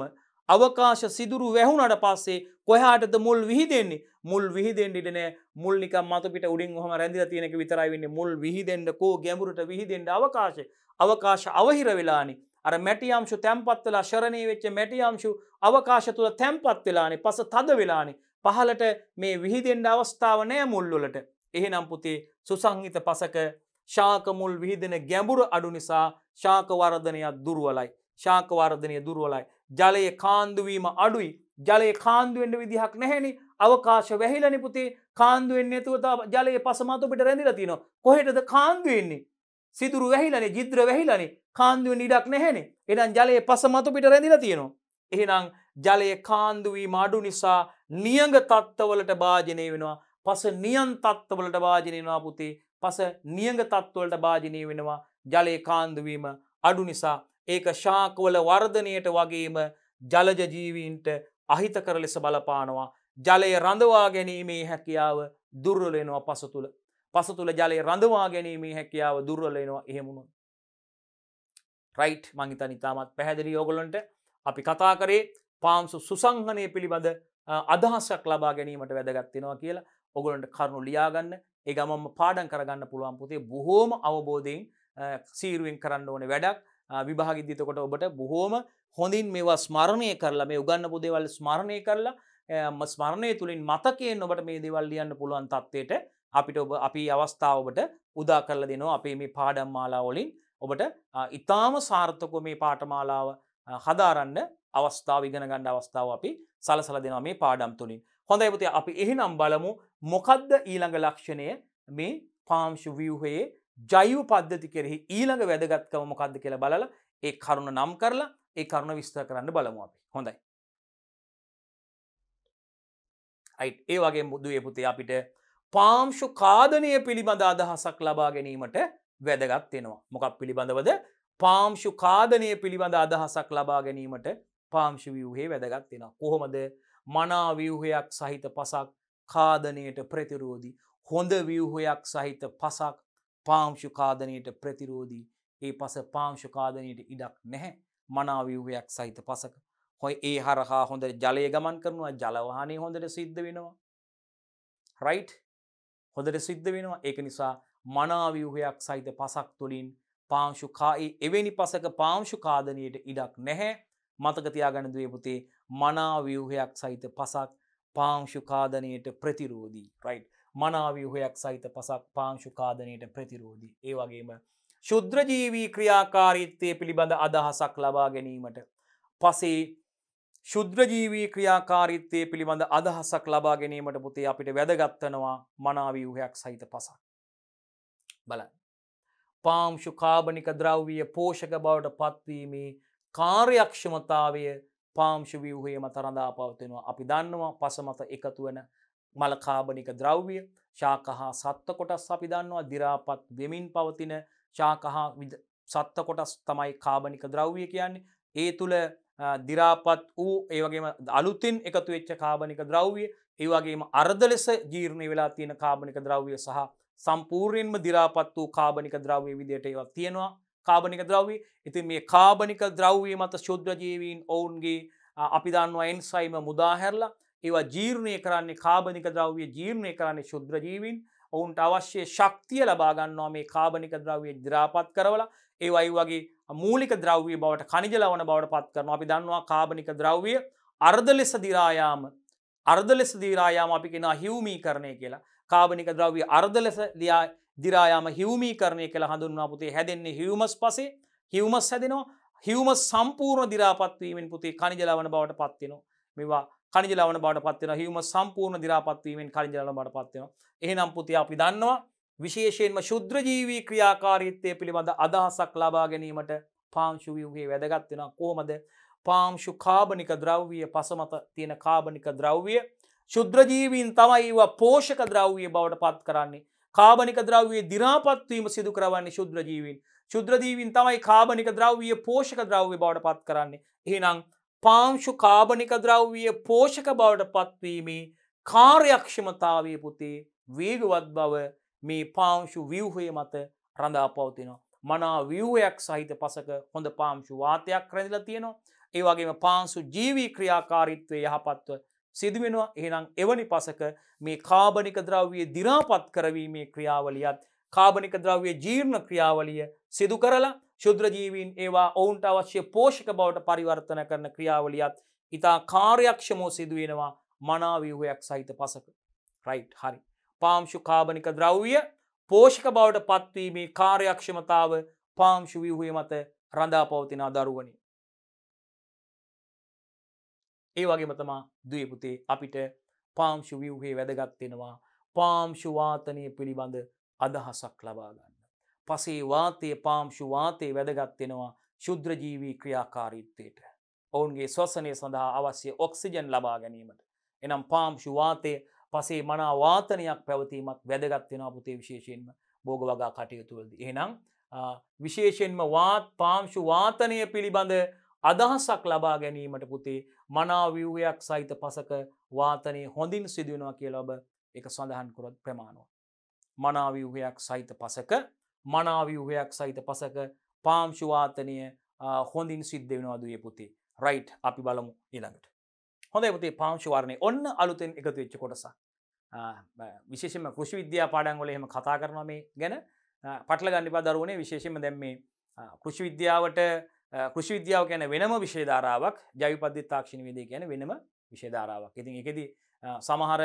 අවකාශ සිදුරු වැැහුනට පස්සේ කොහාටද මුල් විහිදෙන්නේ මුල් විහිදෙන්ඩිට නෑ මුල්නික මතුපිට උඩින් හම රැදිල තියෙනක විතරයිවෙන්නේ මුල් විහිදෙන්ඩකෝ ගැඹුරට විහිදෙන්ට අවකාශ අවකාශ අවහිර වෙලානි අර මැටියම්ශු තැම්පත්වෙලා ශරණය වෙච්ච මැටියම්ශු අවකාශ තුළ තැම්පත් වෙලානේ පස තද වෙලානි පහලට මේ විහිදෙන්ඩ අවස්ථාව නෑ මුල්ලොලට එහෙනම් පුතේ සුසංහිත පසක ශාකමුල් විහිදෙන ගැඹුර අඩු නිසා ශාකවර්ධනයක් දුරුවලයි ශාකවර්ධනය දුරුවලයි ජලය කාන්දුවීම අඩුයි ජලය කාන්දුවෙන්ට විදිහක් නැහැනි අවකාශ වැහිලනි පුතේ කාන්දුවෙන්න්නේ තුවතා ජලය පසමතුපිට රැඳිල තින කොහෙටද කාන්දුවෙන්නේ සිදුරු වැහිලන ජිද්‍ර වැහිලනි කාන්දුවෙන් ඉඩක් නැහැනේ එනම් ජලය පසමතුපිට රැඳිල තියෙනවා. එහෙනම් ජලය කාන්දුවීම අඩු නිසා නියඟ තත්ත්වවලට භාජනය වෙනවා පස නියන් තත්ත්වලට භාජනයවා පුතේ පස නියඟ තත්ත්වලට භාජනය වෙනවා ජලය කාන්දුවීම අඩු නිසා ඒක ශාකවල වර්ධනයට වගේම ජලජ ජීවීන්ට අහිතකර ලෙස බලපානවා ජලය රඳවා ගැනීමේ හැකියාව දුර්වලෙනවා පස තුළ පස තුළ ජලය රඳවා ගැනීමේ හැකියාව දුර්වලෙනවා එහෙමුණු. රයිට් මංහිතනි තාමත් පැහැදිලි යෝගොලන්ට අපි කතා කරේ පාම්සු සුසංහනය පිළිබඳ අදහසක් ලබා ගැනීමට වැදගත්වෙනවා කියලා ඔගොලන්ට කරුණු ලියාගන්න ඒ ගමම පාඩන් කරගන්න පුළුවන් පුතේ බොහෝම අවබෝධයෙන් සීරුවෙන් කරන්න ඕන වැඩක් විභාගිදිතකොට ඔබට බොහෝම හොඳින් මේවා ස්මරණය කරලා මේ උගන්න පුදේවල් ස්මරණය කරලා ස්මරණය තුළින් මතකයෙන් ඔබට මේ දෙවල් ලියන්න පුළුවන් තත්වයට අපිට ඔබ අපි අවස්ථාවට උදා කරල දෙනවා අපේ මේ පාඩම් මාලාවලින් ඔබට ඉතාම සාර්ථකෝ මේ පාටමාලාව හදාරන්න අවස්ථාව ඉගෙන ගණ්ඩ අවස්ථාව අපි සලසල දෙනවා මේ පාඩම් තුළින් හොඳ ඇපති අපි එහෙනම් බලමු මොකද්ද ඊළඟ ලක්ෂණය මේ පාංශු වියහයේ ජෛව පද්ධති කෙරෙහි ඊළඟ වැදගත්කම මොකක්ද කියලා බලල ඒ කරුණ නම් කරලා ඒ කරුණ විස්තර කරන්න බලමු අපි හොඳයි. අයි ඒ වගේ මුදුවේ පුතේ අපිට පාම්ශු කාදනය පිළිබඳ අදහසක් ලබා ගැනීමට වැදගත් වෙනවා. මොකක් පිළිබඳවද පාම්ශු කාදනය පිළිබඳ අදහසක් ලබා ගැනීමට පාම්ශි වියහේ වැදගත් වෙන. කොහොමද මනා වියහයක් සහිත පසක් කාදනයට ප්‍රතිරෝධී හොඳ වියහොයක් සහිත පසක් පාංශුකාදනයට ප්‍රතිරෝධී ඒ පස පාංශුකාදනයට ඉඩක් නැහැ මනාවව්‍යවයක් සහිත පසක. හොයි ඒ හරහා හොඳ ජලය ගමන් කරනවා ජලවානය හොඳට සිද්ධ වෙනවා. රයි් හොඳට සිද්ධ වෙනවා ඒක නිසා මනාවව්‍යවයක් සහිත පසක් තුළින් පාංශුකායි එවැනි පසක පාංශුකාදනයට ඉඩක් නැහැ මතකතියාගැන දවපුතේ මනාවව්‍යවහයක් සහිත පසක් පාංශුකාදනයට ප්‍රතිරෝධී රයිට්. මනාවයුහයක් සහිත පසක් පාංශුකාදනයට ප්‍රතිරෝධී. ඒ වගේම ශුද්‍රජීවී ක්‍රියාකාරීත්තය පිළිබඳ අදහසක් ලබා ගැනීමට. පසේ ශුද්‍රජීවී ක්‍රියාකාරිත්තය පිළිබඳ අදහසක් ලබා ගැනීමට පුතේ අපිට වැදගත්තනවා මනාවීවහයක් සහිත පසක්. බල පාම්ශු කාබනික ද්‍රව්විය පෝෂක බවට පත්වීමේ කාර්යක්ෂමතාවය පාම්ශු වියහේ මතරඳා පවතිනවා අපි දන්නවා පසමත එකතු වන මලකාබනික ද්‍රව්‍ය ශාකහා සත්ත කොටස් අපි දන්නවා දිරාපත් වෙමින් පවතින ශාකහා සත්ත කොටස් තමයි කාබනික ද්‍රව්‍ය කියන්නේ ඒ තුළ දිරාපත් වූ ඒවගේම අලුතින් එකතු වෙච්ච කාබනික ද්‍රව්‍ය ඒවගේම අර්ධ ලෙස ජීර්ණය වෙලා තියෙන කාබනික ද්‍රව්‍ය සහ සම්පූර්යෙන්ම දිරාපත් වූ කාබනික ද්‍රව්‍ය විදියට ඒවා තියෙනවා කාබනික ද්‍රව්‍ය ඉතින් මේ කාබනික ද්‍රව්‍ය මත ශුද්‍රජීවීන් ඔවුන්ගේ අපි දන්නවා එන්සයිම මුදාහැරලා ඒවා ජීර්ණය කරන්නේ කාබනික ද්‍රව්‍ය ජීර්ණය කරන්නේ ශුද්‍රජීවින් ඔවුන්ට අවශ්‍ය ශක්තිය ලබාගන්නවා මේ කාබනික ද්‍රව්‍ය දිරාපත් කරවල ඒ අයි වගේ මූලික ද්‍රව්‍ය බවට කනිජ ලවන බවට පත් කරන අපි දන්නවා කාබනික ද්‍රව්‍ය අර්ධ ලෙස දිරායාම අර්ධ ලෙස දීරායාම අපි කෙනා හිවමී කරණය කියලා කාබනික ද්‍රව්‍ය අර්ධ ලෙස දයා දිරායාම හිවමී කරණය කියලා හඳුන්වා පුතේ හැදෙන්නේ හිවමස් පසේ හිවමස් හැදෙනවා හිවම සම්පූර්ණ දිරාපත්වීමෙන් පුතේ කනිජලවන බවට පත්වෙනවා මෙවා කනිජලවන බට පත්වන හිවම සම්පූර්ණ දිරාපත්වීමෙන් කනිජලන බට පත්වන එහනම් පුති අපි දන්නවා විශේෂයෙන්ම ශුද්‍රජීවී ක්‍රියාකාරීත්තය පිළිබඳ අදහසක් ලබා ගැනීමට පාංශුවියුගේ වැදගත්වෙන කෝමද පාංශු කාබනික ද්‍රව්විය පසමත තියෙන කාබනික ද්‍රව්විය ශුද්‍රජීවීන් තමයි ඒවා පෝෂක ද්‍රව්විය බවට පත් කරන්නේ කාබනික ද්‍රව්වේ දිරාපත්වීම සිදු කරවන්නේ ශුද්‍රජීවීන් ශුද්‍රජීවින් තමයි කාබනික ද්‍රව්විය පෝෂක ද්‍රව්්‍ය බවට පත් කරන්නේ එහෙනම් පාංශු කාබනික ද්‍රව්විය පෝෂක බවට පත්වීමේ කාර්යක්ෂමතාවය පුතේ වේගවත් බව මේ පාංශු ව්‍යවහය මත රඳා පවතිනවා. මනා ව්‍යවහයක් සහිත පසක හොඳ පාංශු වාතයක් රැඳිලා තියෙනවා. ඒ වගේම පාංසු ජීවී ක්‍රියාකාරීත්වය යහපත්ව සිදුවෙනවා එහෙනම් එවැනි පසක මේ කාබනික ද්‍රව්විය දිරාපත් කරවීමේ ක්‍රියාවලියත් කාබනික ද්‍රව්‍ය ජීර්ණ ක්‍රියාවලිය සිදු කරලා ශුද්‍රජීවීන් ඒවා ඔවුන්ට අවශ්‍ය පෝෂක බවට පරිවර්තන කරන ක්‍රියාවලියත් ඉතා කාර්යක්ෂමෝ සිදුවෙනවා මනාවව්‍යහයක් සහිත පසක. රයිට් හරි. පාම්ශු කාබනික ද්‍රව්‍ය පෝෂික බවට පත්වීමේ කාර්යක්ෂමතාව පාම්ශු විහුය මත රඳා පවතින අදරුවනි. ඒ වගේම තමා දයපුතේ අපිට පාම්ශු විව්හේ වැදගත්වෙනවා පාම්ශුවාතනය පිළිබඳ අදහසක් ලබාගන්න. පසේ වාතය පාම්ශු වාතය වැදගත්වෙනවා ශුද්‍රජීවී ක්‍රියාකාරීත්වයට. ඔවුන්ගේ ස්වසනය සඳහා අවශ්‍ය ඔක්සිජන් ලබා ගැනීමට. එනම් පාම්ශු වාතය පසේ මනා වාතනයක් පැවතීමත් වැදගත්වෙනවා පුතේ විශේෂයෙන්ම බෝග වගා කටයුතුවලද. එනම් විශේෂෙන්ම වාත් පාම්ශු වාතනය පිළිබඳ අදහසක් ලබා ගැනීමට පුතේ මනාවව්‍යයක් සහිත පසක වාතනය හොඳින් සිදුවෙනවා කියලබ එක සඳහන් කරොත් ප්‍රමාණුව. මනාවව්‍යයක් සහිත පසක මනාවියුහයක් සහිත පසක පාම්ශුවාතනය හොඳින් සිද්ධ වෙනවාදය පුතේ රයිට් අපි බලමු ඊළඟට හොඳ පුතේ පාංශවාරණය ඔන්න අලුතෙන් එකතු වෙච්ච කොටස විශේෂම කෘෂි විද්‍යා පාඩන්ගොල එහෙම කතා කරනවා මේ ගැන පටල ගණඩිපා දරුවනේ විශේෂම දැම් මේ කෘෂි විද්‍යාවට කෘෂි විද්‍යාව ගැන වෙනම විශේධාරාවක් ජවිපද්‍ය තාක්ෂණ විදේ ගැන වෙනම විශේධාරාවක් ඉතින් එකෙද සමහර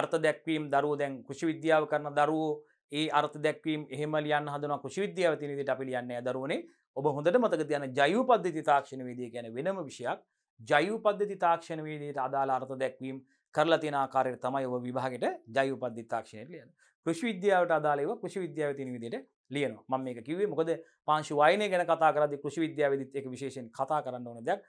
අර්ථ දැක්වීම් දරුව දැන් කෘෂි විද්‍යාව කරන දරුවෝ ඒ අර්ථ දැක්වීම් එහෙම ලියන්න හදන කෘෂිවිද්‍යාව තිනදිට අපි ලියන්න දරුවනේ ඔබ හොඳට මතක තියන ජයුපද්ධති තාක්ෂණ වේදී ගැන වෙනම විෂයක් ජයුපද්ධති තාක්ෂණ වේදයට අදාළ අර්ථ දැක්වීම් කරලා තියෙන ආකාරයට තමයි ඔබ විභාගෙට ජයුපද්ධති තාක්ෂණයට ලියන කෘෂිවිද්‍යාවට අදාළව කෘෂිවිද්‍යාව තියෙන විදිහට ලියනවා මම මේක කිව්වේ මොකද පාංශු වයනය ගැන කතා කරද්දී කෘෂිවිද්‍යාවේදීත් ඒක විශේෂයෙන් කතා කරන්න ඕන දෙයක්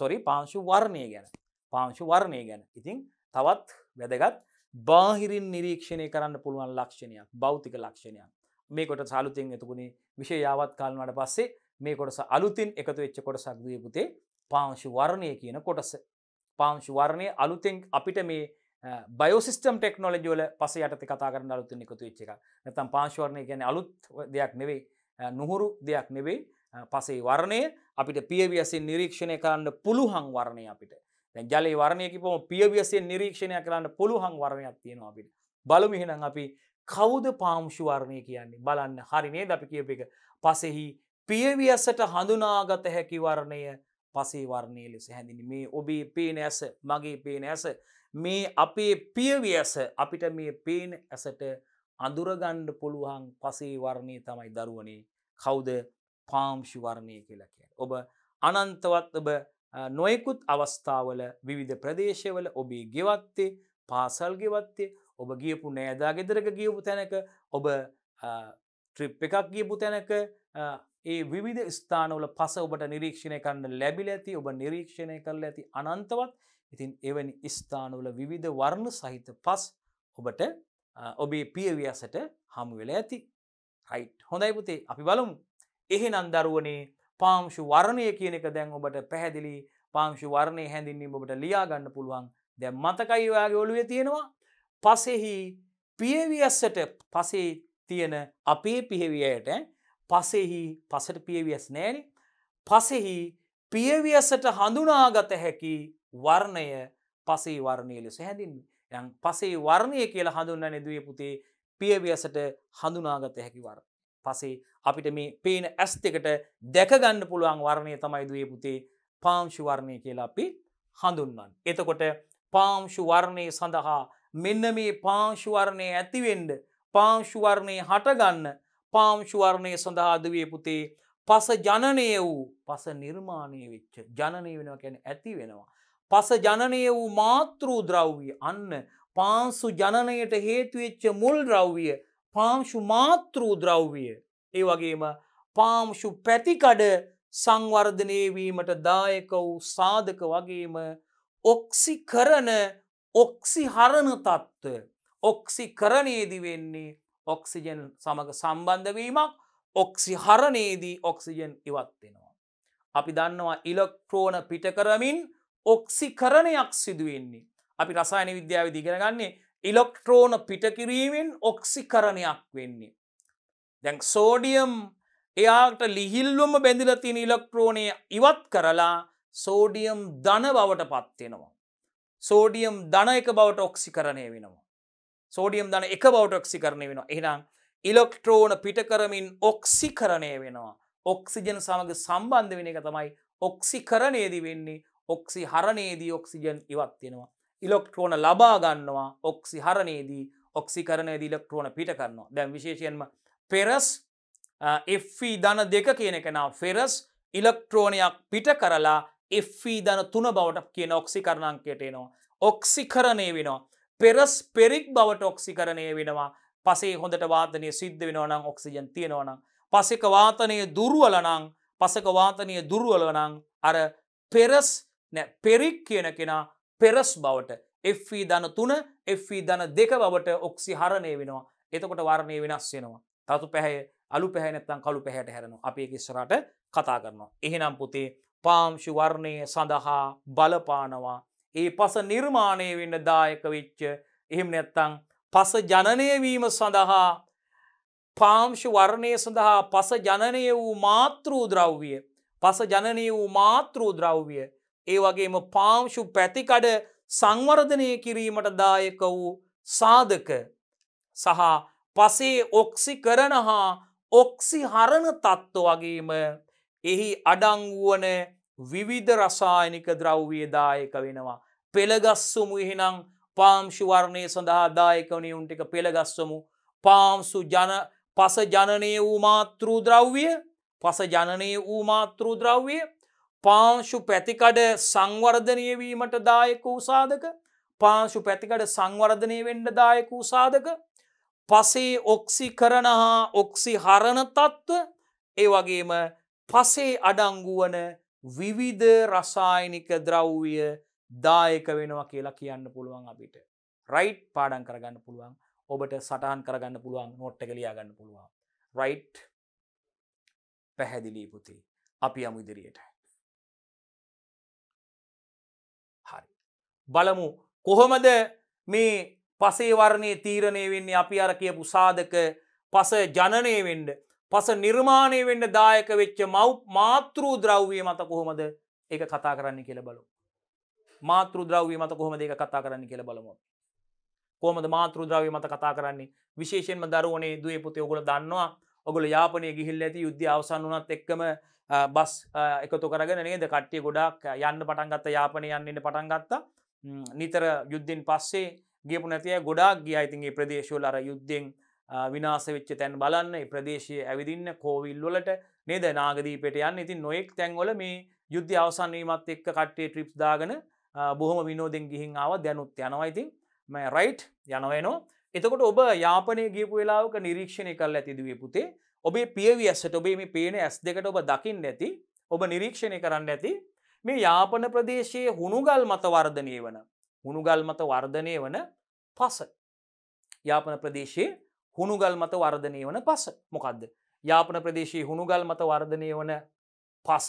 සොරි පාංශු වර්ණය ගැන පාංශු වර්ණය ගැන ඉතින් තවත් වැදගත් බාහිරින් නිරීක්ෂණය කරන්න පුළුවන් ලක්ෂණයක් භෞතික ලක්ෂණයක් මේ කොට සාලුතින් එතුකුණේ විෂය යාවත් කාලනට පස්සේ මේ කොටස අලුතින් එකතු වෙච්ච කොටසක් දියපුතේ පාංශු වර්ණය කියන කොටස. පාංශු වර්ණය අලුතෙන් අපිට මේ බයෝසිස්ටම් ටෙක්නෝලජිවල පස යටත කතා කරන්න අලුතින් එකතු වෙච්ච එක නැතම් පාංශුවර්ණය ගැන අලුත් දෙයක් නෙවෙයි නොහුරු දෙයක් නෙවෙයි පසේ වර්ණය අපිට පියවියසින් නිරීක්ෂණය කරන්න පුළුහන් වර්ණය අපිට ජලය වරණයකිපම පියවියසේ නිරීක්ෂණය කරන්න පුළුවන් වරණයක් තියෙනවා අපිට. බලමිහෙනම් අපි කෞුද පාංශුවර්ණය කියන්නේ බලන්න හරිනේ අපි කියප එක පසෙහි පියවියසට හඳුනාගත හැකිවරණය පසේවර්ණය ලෙස හැඳිනි මේ ඔබේ පේන ඇස මගේ පේන ඇස මේ අපේ පියවියස අපිට මේ පේන ඇසට අඳුරගණ්ඩ පුළුවන් පසේවර්ණය තමයි දරුවනේ කෞුද පාම්ශිවර්ණය කියලා කිය. ඔබ අනන්තවත් ඔබ නොයෙකුත් අවස්ථාවල විවිධ ප්‍රදේශවල ඔබේ ගෙවත්තේ පාසල් ගෙවත්තේ ඔබ ගියපු නෑදා ගෙදරක ගියපු තැනක ඔබ ට්‍රිප් එකක් ගියපු තැනක ඒ විධ ස්ථානවල පස ඔබට නිරීක්ෂණය කන්න ලැබිල ඇති ඔබ නිරීක්ෂණය කරල ඇති අනන්තවත් ඉතින් එවැනි ස්ථානවල විවිධ වර්ණ සහිත පස් ඔබට ඔබේ පියවියසට හමුවෙල ඇති. හයිට් හොඳයිපුතේ අපි බලමු එහෙ නන්දරුවනේ පාංශු වර්ණය කියන එක දැන් ඔබට පැහැදිලි පාංශු වර්ණය හැඳින්වීම ඔබට ලියාගන්න පුළුවන් දැන් මතකයි ඔයාගේ ඔළුවේ තියෙනවා පසෙහි පියවියස්සට පසේ තියෙන අපේ පිහවියට පසෙහි පසට පියවියස් නෑන පසෙහි පියවියසට හඳුනාගත හැකි වර්ණය පසේ වර්ණය ලෙස හැඳින්න්නේ යන් පසේ වර්ණය කියලා හඳුන්න නැදුවේ පුතේ පියවියසට හඳුනාගත හැකි වර්ණ. පසේ අපිට මේ පේන ඇස් දෙකට දැකගන්න පුළුවන් වර්ණය තමයි දේ පුතේ පාංශු වර්ණය කියලා අපි හඳුන්වන්. එතකොට පාංශු වර්ණය සඳහා මෙන්න මේ පාංශු වර්ණය ඇතිවෙන්ඩ පාංශු වර්ණය හටගන්න පාංශු වර්ණය සඳහාදවිය පුතේ පස ජනනය වූ පස නිර්මාණය වෙච්ච ජනනය වෙනවා කැන ඇති වෙනවා. පස ජනනය වූ මාතෘ ද්‍රව්විය අන්න පාන්සු ජනනයට හේතුවෙච්ච මුල් ද්‍රව්විය පාම්ශු මාතෘූ ද්‍රව්විය ඒ වගේම පාම්ශු පැතිකඩ සංවර්ධනයවීමට දායක වූ සාධක වගේම ඔක්සි කරන ඔක්සි හරණ තත්ත්ව ඔක්සි කරණයේදි වෙන්නේ ඔක්සිජන් සමඟ සම්බන්ධවීමක් ඔක්සි හරණයේදී ඔක්සිජන් ඉවත්වෙනවා. අපි දන්නවා ඉලක්ට්‍රෝන පිට කරමින් ඔක්සි කරණයක් සිදුවෙන්නේ. අපි රසායන විද්‍යාව දිගෙනගන්නේ ඉලොක්ට්‍රෝන පිටකිරීමෙන් ඔක්සිකරණයක් වෙන්නේ. දැන් සෝඩියම් එයාට ලිහිල්ලුම බැඳිලතින ඉලොක්ට්‍රෝනය ඉවත් කරලා සෝඩියම් ධන බවට පත්වෙනවා. සෝඩියම් ධන එක බවට ඔක්සිකරණය වෙනවා. සෝඩියම් ධන එක බවට ඔක්සිකරණය වෙනවා එහිනම් ඉලොක්ට්‍රෝන පිටකරමින් ඔක්සිකරණය වෙනවා. ඔක්සිජන සමඟ සම්බන්ධ වෙන එක තමයි ඔක්සිකරණයේදී වෙන්නේ ඔක්සි හරණයේදී ඔක්සිජන් ඉවත් වෙනවා. ඉලොක්ට්‍රෝන ලබා ගන්නවා ඔක්සි හරණයේදී ඔක්සිකරණයද ඉලෙක්ට්‍රෝන පිට කරනවා දැන් විශේෂයෙන්ම පෙරස් එෆී දන දෙක කියන කෙනා ෆෙරස් ඉලෙක්ට්‍රෝනයක් පිට කරලා එෆී දන තුන බවට කියන ඔක්සිකරණංකයටනවා ඔක්සිකරණය වෙනවා පෙරස් පෙරික් බවට ඔක්සිකරණය වෙනවා පසේ හොඳට වාතනය සිද්ධ වෙනවනම් ඔක්සිජන් තියෙනවනම් පසෙක වාතනය දුරුවලනං පසක වාතනය දුරුවලනං අර පෙරස් පෙරික් කියන කෙනා පෙරස් බවට F දන e තුන F දන e දෙක බවට ඔක්සි හරණය වෙනවා එතකොට වර්ණය වෙනස් වෙනවා තතු පැහැ අලු පැහැනැත්තන් කළු පැහැට හැරනු අපේ කිස්සරට කතා කරනවා. එහෙනම් පුතේ පාංශි වර්ණය සඳහා බලපානවා ඒ පස නිර්මාණය වෙන්න දායක වෙච්ච එහෙම නැත්තං පස ජනනයවීම සඳහා පාංශි වර්ණය සඳහා පස ජනනය වූ මාතෘූ ද්‍රව්විය පස ජනනය වූ මාතෘූ ද්‍රව්විය ඒ වගේම පාංශු පැතිකඩ සංවර්ධනය කිරීමට දායක වූ සාධක සහ පසේ ඔක්සි කරන හා ඔක්සි හරණ තත්ත්ව වගේම එහි අඩංගුවන විවිධ රසායනික ද්‍රව්වේදායක වෙනවා. පෙළගස්සුමු එහෙනම් පාම්ශුවර්ණය සඳහා දායකවනයුන්ටික පෙළගස්සමු පාම්සු ජන පස ජනනය වූ මාතෘ ද්‍රව්විය පස ජනනය වූ මාතෘ ද්‍රව්විය පාංශු පැතිකඩ සංවර්ධනය වීමට දායක උසාධක පාංශු පැතිකඩ සංවර්ධනය වෙන්ඩ දායක උසාධක පසේ ඔක්සි කරන හා ඔක්සි හරණ තත්ත්ව ඒ වගේම පසේ අඩංගුවන විවිධ රසායනික ද්‍රව්විය දායක වෙනවා කියලා කියන්න පුළුවන් අපිට රයිට් පාඩන් කරගන්න පුළුවන් ඔබට සටහන් කරගන්න පුළුවන් නොට්ට කලයා ගන්න පුළුවන් රයිට් පැහැදිලී පුති අපි අමු ඉදිරියට බලමු කොහොමද මේ පසේවරණය තීරණය වෙන්නේ අපි අර කියපු සාධක පස ජනනය වෙන්ඩ පස නිර්මාණය වෙන්ඩ දායක වෙච්ච මව් මාතෘ ද්‍රව්විය මත කොහොමද ඒ කතා කරන්න කියල බලු. මාතෘ ද්‍රව්විය මත කොහොම දෙක කතා කරන්න කියල බලමු. කොමද මාතෘ ද්‍රව්‍ය මත කතා කරන්නේ විශේෂෙන්ම දරුවනේ දුවේ පුතය ඔගොල දන්නවා ඔගොල යාපනය ගිහිල් ඇති යුද්ධ අවසන් වනත් එක්කම බස් එකතු කරගෙන නේද කට්ටිය ගොඩක් යන්න පටන්ගත්ත යාපනය යන්නන්න පටන්ගත්තා නිතර යුද්ධෙන් පස්සේ ගේපු නැතිය ගොඩාක් ගිය අයිතින්ගේ ප්‍රදේශවල අර යුද්ධෙන් විනාස වෙච්ච තැන් බලන්න ප්‍රදේශය ඇවිදින්න කෝවිල්ලොලට නේද නාගදීපට යන්න ඉතින් නොයෙක් තැන්වල මේ යුද්ධ අවසන්වීමත් එක්ක කට්ටේ ට්‍රිප්ස් දාගන බොහොම විනෝදෙන් ගිහින් ආව දැනුත් යනවයිතින් ම රයිට් යනවයනෝ එතකොට ඔබ යාපනය ගේපු වෙලාවක නිරීක්ෂණය කල් ඇතිදුවේ පුතේ ඔබේ පියවි ඇසට ඔබේ මේ පේන ඇස් දෙකට ඔබ දකිින් නැති ඔබ නිරීක්ෂණය කරන්න ඇති මේ යාපන ප්‍රදේශයේ හුණුගල් මත වර්ධනය වන හුණුගල් මත වර්ධනය වන පස. යාපන ප්‍රදේශයේ හුණුගල් මත වර්ධනය වන පස මොකක්ද. යාපන ප්‍රදේශයේ හුණුගල් මත වර්ධනය වන පස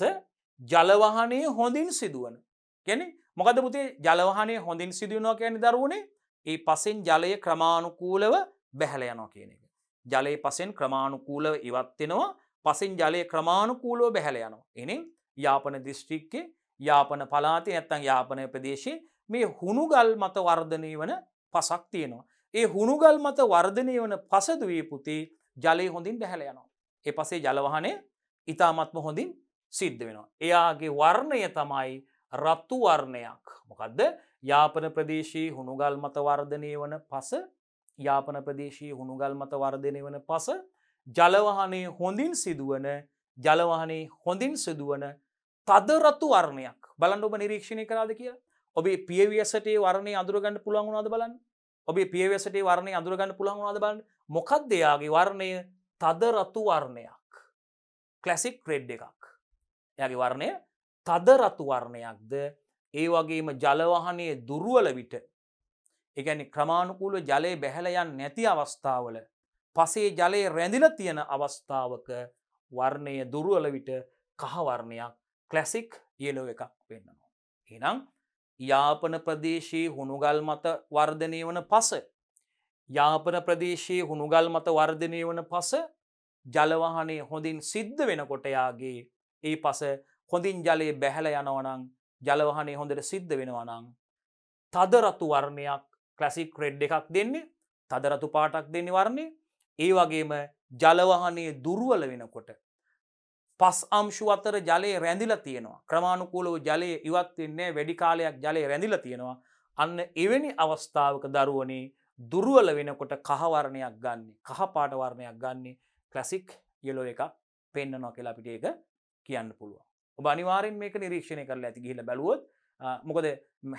ජලවහනය හොඳින් සිදුවන. ගැන මොකද පුතේ ජලවහනය හොඳින් සිදුවනවා කියන දරුවනේ ඒ පසෙන් ජලය ක්‍රමාණුකූලව බැහැල යනවා කියන එක. ජලය පසෙන් ක්‍රමාණුකූලව ඉවත්වෙනවා පසින් ජලය ක්‍රමාණුකූලෝ බැහැල යනවා. එනෙ යාපන දිස්ට්‍රික්කේ යාපන පලාති ඇත්තන් යාපනය ප්‍රදේශයේ මේ හුණුගල් මත වර්ධනය වන පසක් තියෙනවා. ඒ හුණුගල් මත වර්ධනය වන පසදුවේ පුතේ ජලය හොඳින් බැහැල යනවා. එ පසේ ජලවහනය ඉතාමත්ම හොඳින් සිද්ධ වෙනවා. එයාගේ වර්ණය තමයි රත්තු වර්ණයක් මොකදද යාපන ප්‍රදේශයේ හුණුගල් මත වර්ධනය වන පස යාපන ප්‍රදේශයේ හුණුගල් මත වර්ධනය වන පස ජලවහනේ හොඳින් සිදුවන ජලවහනේ හොඳින් සිදුවන තද රතු වර්ණයක් බලන්න ඔබ නිරීක්ෂණය කරාද කියලා ඔබේ පියවියසටේ වර්ණය අඳුරගන්න පුළුවන් වුණාද බලන්න ඔබේ පියවසටේ වර්ණය අඳුරගන්න පුළුවන් වුණාද බලන්න මොකක්ද එයාගේ වර්ණය තද රතු වර්ණයක් ක්ලැසික් රෙඩ් එකක් එයාගේ වර්ණය තද රතු වර්ණයක්ද ඒ වගේම ජලවහනය දුරුවල විට එකැනි ක්‍රමාණුකූල ජලය බැහැලයන් නැති අවස්ථාවල පසේ ජලයේ රැඳිල තියෙන අවස්ථාවක වර්ණය දුරුවල විට කහවර්ණයක් කලැසික් යලෝ එකක් පෙන්න්නනවා. එනම් යාපන ප්‍රදේශයේ හුණුගල් මත වර්ධනය වන පස යාපන ප්‍රදේශයේ හුණුගල් මත වර්ධනය වන පස ජලවහනේ හොඳින් සිද්ධ වෙනකොටයාගේ ඒ පස හොඳින් ජලයේ බැහැල යනවනං ජලවහනේ හොඳට සිද්ධ වෙනවනං තදරතු වර්ණයක් කලසික් රෙඩ් එකක් දෙන්නේ තදරතු පාටක් දෙන්න වරන්නේ ඒ වගේම ජලවහනේ දුර්ුවල වෙනකොට පස් අම්ශු අතර ජලයේ රැඳිල තියෙනවා ක්‍රමාණුකූලෝ ජලයේ ඉවත්වෙන්නේ වැඩිකාලයක් ජලය රැඳිල තියෙනවා අන්න එවැනි අවස්ථාවක දරුවනේ දුරුවල වෙනකොට කහවරණයක් ගන්නේ කහපාටවර්ණයක් ගන්නේ කලසික් යලෝ එක පෙන්න්නනවා කියලා අපිට ඒක කියන්න පුළුව ඔබ අනිවාරෙන් මේක නිරීක්ෂණය කරලා ඇති ගිහිල බැලුවොත් මොකද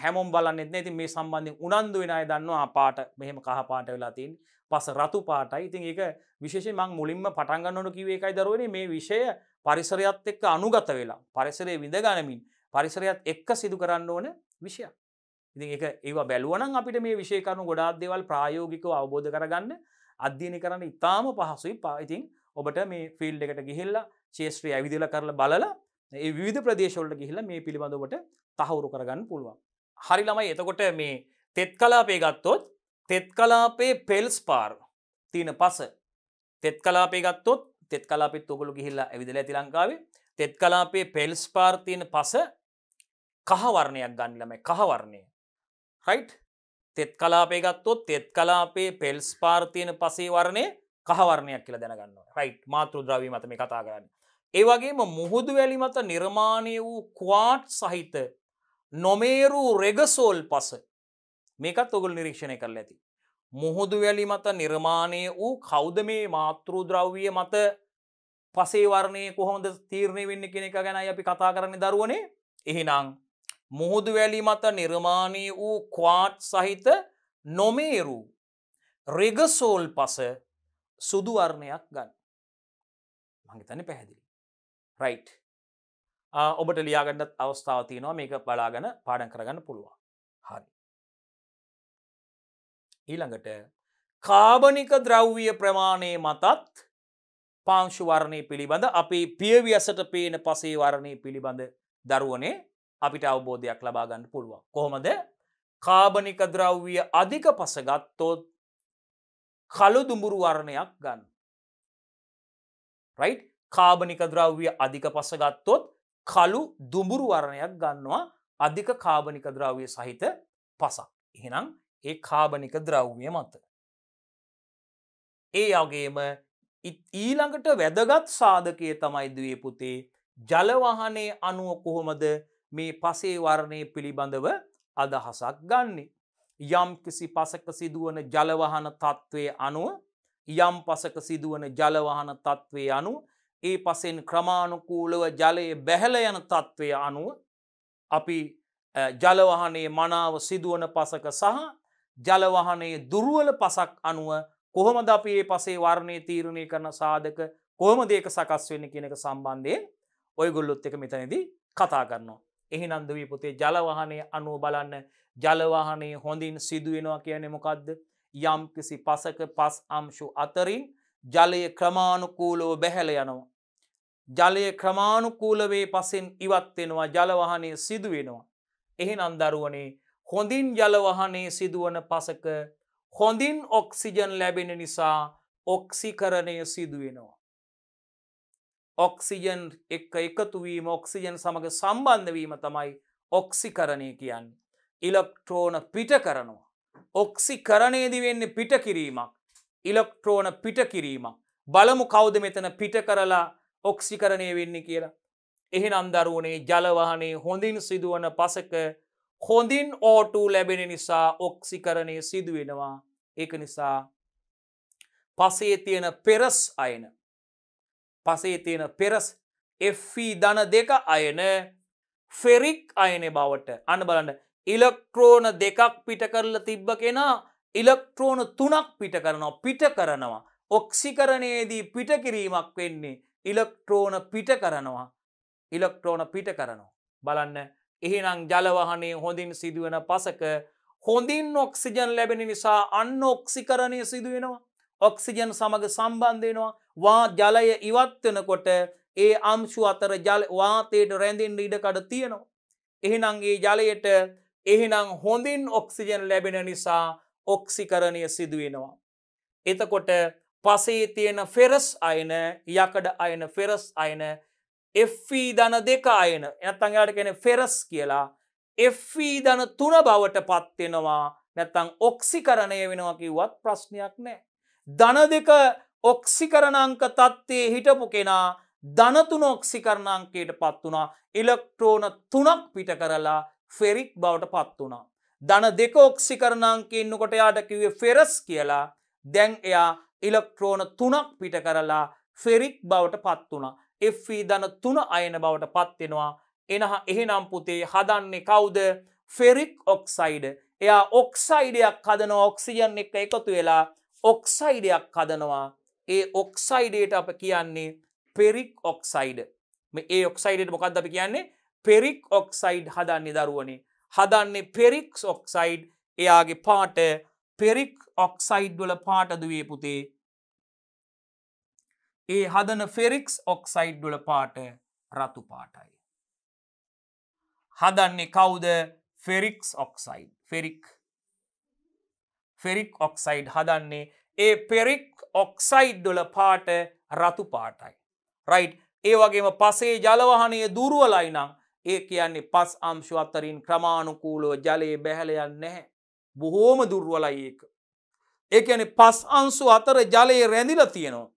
හැමෝම් බලන්නෙත් නැති මේ සම්බන්ධින් උනන්දු වෙනය දන්නවා පාට මෙහෙම කහපාට වෙලාතින් පස රතු පාටයි ඉතින් ඒක විශේෂ මං මුලින්ම පටන්ගන්නනු කිවේ එකයි දරුවනේ මේ විෂය පරිසරයත් එක්ක අනුගත වෙලා පරිසරේ විඳගනමින් පරිසරයත් එක්ක සිදු කරන්න ඕන විෂය. ඉති එක ඒවා බැලුවනන් අපිට මේ විෂයකරනු ගොඩාත් දෙවල් ප්‍රායෝගිකව අවබෝධ කරගන්න අධ්‍යයන කරන්න ඉතාම පහසුයි පාඉතින් ඔබට මේ ෆිල් එකට ගිහිල්ලා ශේෂත්‍රී ඇවිදිල කරල බලලා ඒ විධ ප්‍රදේශවලට ගිහිල මේ පිළිබඳවට තහවුරු කරගන්න පුළුවන්. හරි ළමයි එතකොට මේ තෙත් කලාපේ ගත්තොත් තෙත් කලාපේ පෙල්ස් පාර් තියෙන පස තෙත් කලාපේ ගත්තොත් තෙත් කලාපෙත් ඔගොලු ගිහිල්ලා ඇවිදල ඇති ලංකාවේ තෙත් කලාපේ පෙල්ස් පාර්තියන පස කහවරණයක් ගන්නලම කහවරණය රයිට් තෙත් කලාපේ ගත්තොත් තෙත් කලාපේ පෙල්ස් පාර්තියන පසේ වරණය කහවරණයක් කියලා දැනගන්න රයිට් මාතෘ ද්‍රවී මතම කතා කරන්න ඒවගේම මුහුදු වැලි මත නිර්මාණය වූ කවාට් සහිත නොමේරු රෙගසෝල් පස මේකත් ඔගුල් නිරීක්ෂණය කරල ඇති මුහුදුවැලි මත නිර්මාණය වූ කෞද මේ මාතෘ ද්‍රව්විය මත පසේවරණය කොහොමද තීරණය වෙන්න කෙනෙක ගැනයි අපි කතා කරන්නේ දරුවනේ එහෙනම් මුහුදුවැලි මත නිර්මාණය වූ කවාට් සහිත නොමේරු රෙගසෝල් පස සුදුවර්ණයක් ගන්න මහිතන පැහැදිලි රයි් ඔබට ලියාගන්නත් අවස්ථාව තියනවා මේක බලාගන පාඩන් කරගන්න පුළුවන් හරි ඊළඟට කාබනික ද්‍රව්විය ප්‍රමාණය මතත් පාංශුවරණය පිළිබඳ අපේ පියවියසට පේන පසේවරණය පිළිබඳ දරුවනේ අපිට අවබෝධයක් ලබාගන්න පුළුවන්. කොහොමද කාබනික ද්‍රව්විය අධික පසගත්තොත් කළු දුඹුරු වර්ණයක් ගන්න. රයි් කාබනික ද්‍රව්විය අධික පසගත්තොත් කළු දුඹුරු වරණයක් ගන්නවා අධික කාබනික ද්‍රව්විය සහිත පසක්. එහෙනම් ඒ කාබනික ද්‍රව්ය මත. ඒ අගේම ඊළඟට වැදගත් සාධකය තමයි දවේ පුතේ ජලවහනේ අනුව කොහොමද මේ පසේ වර්ණය පිළිබඳව අදහසක් ගන්නේ. යම් කිසි පසක සිදුවන ජලවහන තත්ත්වය අනුව යම් පසක සිදුවන ජලවහන තත්ත්වය අනු ඒ පසෙන් ක්‍රමාණුකූලව ජලයේ බැහැල යන තත්ත්වය අනුව අපි ජලවහනේ මනාව සිදුවන පසක සහ ජලවහනයේ දුරුවල පසක් අනුව කොහොමද අපේ පසේ වර්ණය තීරණය කරන සාධක කොහොමදේක සකස් වෙන්න කියනක සම්බන්ධයෙන් ඔයගොල්ලොත් එක මෙතනදී කතා කරනවා. එහි නන්දවී පුතේ ජලවහනය අනුව බලන්න ජලවාහනය හොඳින් සිදුවෙනවා කියන්නේ මොකක්ද. යම්කිසි පසක පස් අම්ශු අතරින් ජලය ක්‍රමාණුකූලෝ බැහැල යනවා. ජලය ක්‍රමාණුකූලවේ පසෙන් ඉවත්වෙනවා ජලවහනය සිදුවෙනවා. එහි නන්දරුවනේ හොඳින් ජලවහනේ සිදුවන පසක හොඳින් ඔක්සිජන් ලැබෙන නිසා ඔක්සිකරණය සිදුවෙනවා. ඔක්සිජන් එක් එකතුවීම ඔක්සිජන් සමඟ සම්බන්ධවීම තමයි ඔක්සිකරණය කියන්න. ඉලක්ට්‍රෝන පිට කරනවා. ඔක්සිකරණයේදි වෙන්න පිට කිරීමක් ඉලක්ට්‍රෝන පිට කිරීමක් බලමු කෞද මෙතන පිට කරලා ඔක්සිකරණය වෙන්න කියලා. එහෙ අන්දරුවනේ ජලවහනේ හොඳින් සිදුවන පසක හොඳින් ඕටූ ලැබෙන නිසා ඔක්සිකරණය සිදුවෙනවා ඒක නිසා පසේ තියෙන පෙරස් අයන පසේ තියෙන පෙරස් එෆී දන දෙක අයන ෆෙරික් අයනෙ බවට අන බලන්න ඉලෙක්ට්‍රෝන දෙකක් පිට කරලා තිබ්බ කෙනා ඉලෙක්ට්‍රෝන තුනක් පිට කරනවා පිට කරනවා ඔක්සිකරණයේදී පිටකිරීමක් වෙන්නේ ඉලෙක්ට්‍රෝන පිට කරනවා ඉලෙක්ට්‍රෝන පිට කරනවා බලන්න එහෙනම් ජලවහනේ හොඳින් සිදුවන පසක හොඳින් ඔක්සිජන් ලැබෙන නිසා අන්න ඔක්සිකරණය සිදුවෙනවා. ඔක්සිජන් සමඟ සම්බන්ධයෙනවා වා ජලය ඉවත්වෙනකොට ඒ අම්ශු අතර ජල වාතයට රැඳින් ඉඩකඩ තියෙනවා. එහෙනන්ගේ ජලයට එහෙනම් හොඳින් ඔක්සිජන් ලැබෙන නිසා ඔක්සිකරණය සිදුවෙනවා. එතකොට පසේ තියෙන ෆෙරස් අයන යකඩ අයන ෆෙරස් අයන එෆී e දන දෙකායන නැත්තංයාට කෙන ෆෙරස් කියලා එෆී e දන තුන බවට පත්වෙනවා නැත්තං ඔක්සි කරණය වෙනවා කිවත් ප්‍රශ්නයක් නෑ. දන දෙක ඔක්සි කරණංක තත්ත්වේ හිටපු කෙනා ධනතුන ඔක්සි කරණංකයට පත් වනා ඉලෙක්ට්‍රෝන තුනක් පිට කරලා ෆෙරික් බවට පත් වනා. ධන දෙක ඔක්සි කරණංකෙන්න්නකොට යාට කිවේ ෆෙරස් කියලා දැන් එයා ඉලෙක්ට්‍රෝන තුනක් පිට කරලා ෆෙරික් බවට පත් වනා. Fී e දන තුන අයන බවට පත්වෙනවා එනහා එහෙනම් පුතේ හදන්නේ කවුද ෆෙරික් ඔක්සයිඩ එයා ඔක්සයිඩයක් හදන ඔක්සිජන් එක එකතු වෙලා ඔක්සයිඩයක් හදනවා ඒ ඔක්සයිඩයට අප කියන්නේ පෙරික් ඔක්සයිඩ ඒ ඔක්සයිඩට මොකක්ද අපි කියන්නේ පෙරික් ඔක්සයිඩ් හදන්නේ දරුවනේ හදන්නේ පෙරික්ස් ඔක්සයිඩ් එයාගේ පාට පෙරික් ඔක්සයිඩ් වල පාටදුවේ පුතේ ඒ හදන ෆෙරික්ස් ඔක්සයිඩ් වල පාට රතු පාටයි. හදන්නේ කවුද ferrics oxide ferric ferric oxide හදන්නේ ඒ පෙරික් ඔක්සයිඩ්ඩොල පාට රතු පාටයි. රයි් ඒ වගේම පසේ ජලවහනය දුරුවලයි නම් ඒ කියන්නේ පස් අම්ශු අත්තරින් ක්‍රමාණුකූලෝ ජලයේ බැහලයන් නැහැ. බොහෝම දුර්වලයි ඒක. ඒ ඇන පස් අන්සු අතර ජලයේ රැඳිල තියෙනවා.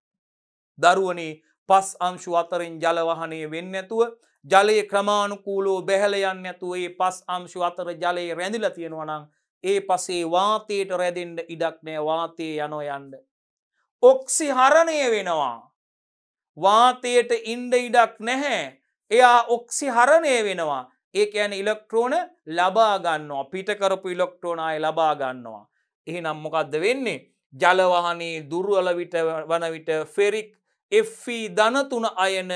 දරුවනේ පස් අංශු අතරින් ජලවහනය වෙන්න ඇතුව ජලයේ ක්‍රමාණුකූලෝ බැහලයන්න ඇතුව ඒ පස් අංශු අතර ජලයේ රැඳිල තියෙනවනං ඒ පසේ වාතයට රැදෙන්ට ඉඩක් නෑ වාතය යනෝ යන්ඩ. ඔක්සි හරණය වෙනවා වාතයට ඉන්ඩ ඉඩක් නැහැ එයා ඔක්සි හරණය වෙනවා ඒක ඇන ඉලෙක්ට්‍රෝන ලබාගන්නවා පිටකරපු ඉලොක්ට්‍රෝනය ලබාගන්නවා. එහි නම්මොකක්ද වෙන්නේ ජලවහනේ දුරුවලවිට වනවිට ෆෙරික් එෆී ධනතුන අයන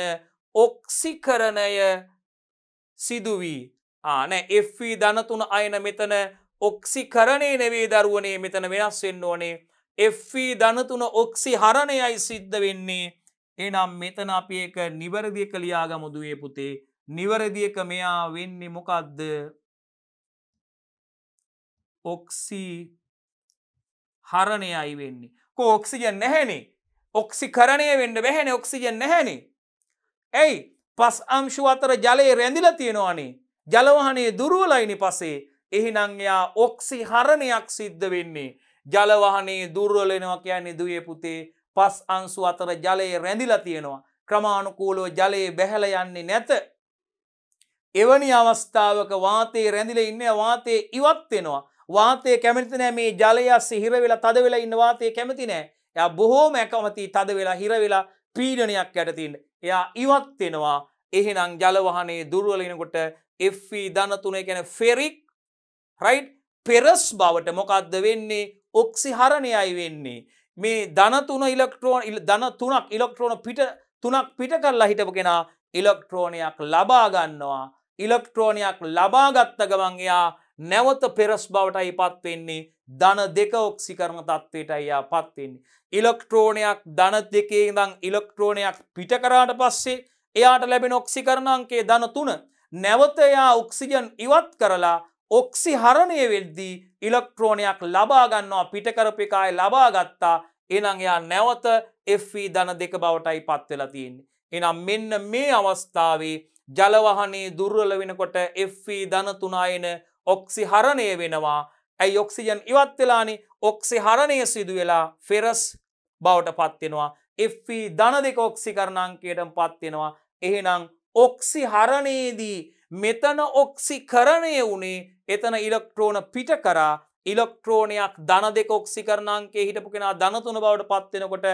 ඔක්සිකරණය සිදුවී ආන එෆී ධනතුන අයන මෙතන ඔක්සිකරණය නෙවේ දරුවනේ මෙතන වෙනස් වෙන්න ඕනේ එෆී ධනතුන ඔක්සි හරණයයි සිද්ධ වෙන්නේ එනම් මෙතන අපි එක නිවරදිය කළියාගමුදුවේ පුතේ නිවරදියක මෙයා වෙන්නේ මොකක්ද ඔක්සි හරණයයි වෙන්නේ කෝක්සිජ නැහැනේ ඔක්සිකරණය වෙන්ඩ බැහැන ඔක්සිජන් නැහැනි. ඇයි පස් අංශු අතර ජලයේ රැඳිල තියෙනවානේ ජලවහනේ දුරුවලයිනි පසේ එහිනංයා ඔක්සි හරණයක් සිද්ධ වෙන්නේ. ජලවහනේ දුර්වලෙනවා කියන්නේ දුවේ පුතේ පස් අංසු අතර ජලයේ රැඳිල තියෙනවා. ක්‍රමාණුකූලෝ ජලයේ බැහැල යන්නේ නැත. එවැනි අවස්ථාවක වාතයේ රැඳිල ඉන්න වාතයේ ඉවත් වෙනවා. වාතය කැමති නෑ මේ ජලය සිහිර වෙලා තද වෙලා ඉන්න වාතය කැමති නෑ එය බොහෝම ඇකමති තද වෙලා හිරවෙලා පීඩනයක් යටතින් එයා ඉවත්වෙනවා එහෙනම් ජලවහනේ දුර්වලෙනකොට Fී දන්න e තුනේ ගැන ෆෙරික් රයිට් පෙරස් බවට මොකක්ද වෙන්නේ ඔක්සිහරණයයි වෙන්නේ මේ ධනතුන ඉලෙක්ට්‍රෝන දන තුනක් ඉලෙක්ට්‍රෝන පිට තුනක් පිට කරලා හිටපුගෙන ඉලෙක්ට්‍රෝනයක් ලබාගන්නවා ඉලෙක්ට්‍රෝනයක් ලබාගත්ත ගමන් එයා නැවත පෙරස් බවටයි පත්වෙන්නේ ධන දෙක ඔක්සිකරම තත්වයටයි යා පත්වෙන්නේ. ඉලෙක්ට්‍රෝනයක් ධන දෙකේ දං ඉලෙක්ට්‍රෝනයක් පිට කරාට පස්සේ එයාට ලැබෙන ඔක්සිකරණංකේ ධන තුන නැවතයා ඔක්සිජන් ඉවත් කරලා ඔක්සි හරණය වෙද්දී ඉලෙක්ට්‍රෝනයක් ලබාගන්නවා පිටකරපිකායි ලබාගත්තා එනං එයා නැවත Fී ධන දෙක බවටයි පත්වෙලා තියෙන්නේ. එනම් මෙන්න මේ අවස්ථාවේ ජලවහනේ දුර්වල වෙනකොට Fී ධන තුනායන ඔක්සිහරණය වෙනවා ඇයි ඔක්සිජන් ඉවත් වෙලානේ ඔක්සිහරණය සිදු වෙලා ෆෙරස් බවට පත්වෙනවා එFE ධන දෙක ඔක්සිකරණංකයටම පත්වෙනවා එහෙනම් ඔක්සිහරණයේදී මෙතන ඔක්සිකරණය වනේ එතන ඉලෙක්ට්‍රෝන පිට කරා ඉලෙක්ට්‍රෝනයක් ධන දෙක ඔක්සිකරණංකේ හිටපු කෙනා ධනතුන බවට පත්වෙනකොට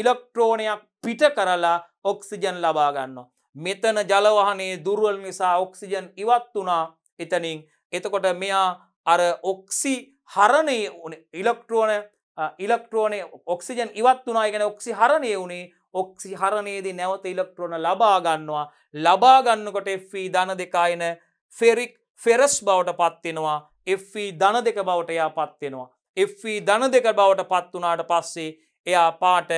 ඉලෙක්ට්‍රෝනයක් පිට කරලා ඔක්සිජන් ලබාගන්නවා. මෙතන ජලවහනේ දුර්වල් නිසා ඔක්සිජන් ඉවත් වනා එතනින් එතකොට මෙයා අර ඔක්සි හරණය ඉලෙක්ට්‍රෝන ඉලෙක්ට්‍රෝනේ ඔක්සිජන් ඉවත් වනා ගැන ඔක්සි හරණය වුණේ ඔක්සි හරණයේදී නැවත ඉලෙක්ට්‍රෝන ලබාගන්නවා ලබාගන්නකොට Fී ධන දෙකායන ෆෙරික් ෆෙරස් බවට පත්වෙනවා Fී ධන දෙක බවට එයා පත්වෙනවා. Fී ධන දෙක බවට පත්වනාට පස්සේ එයා පාට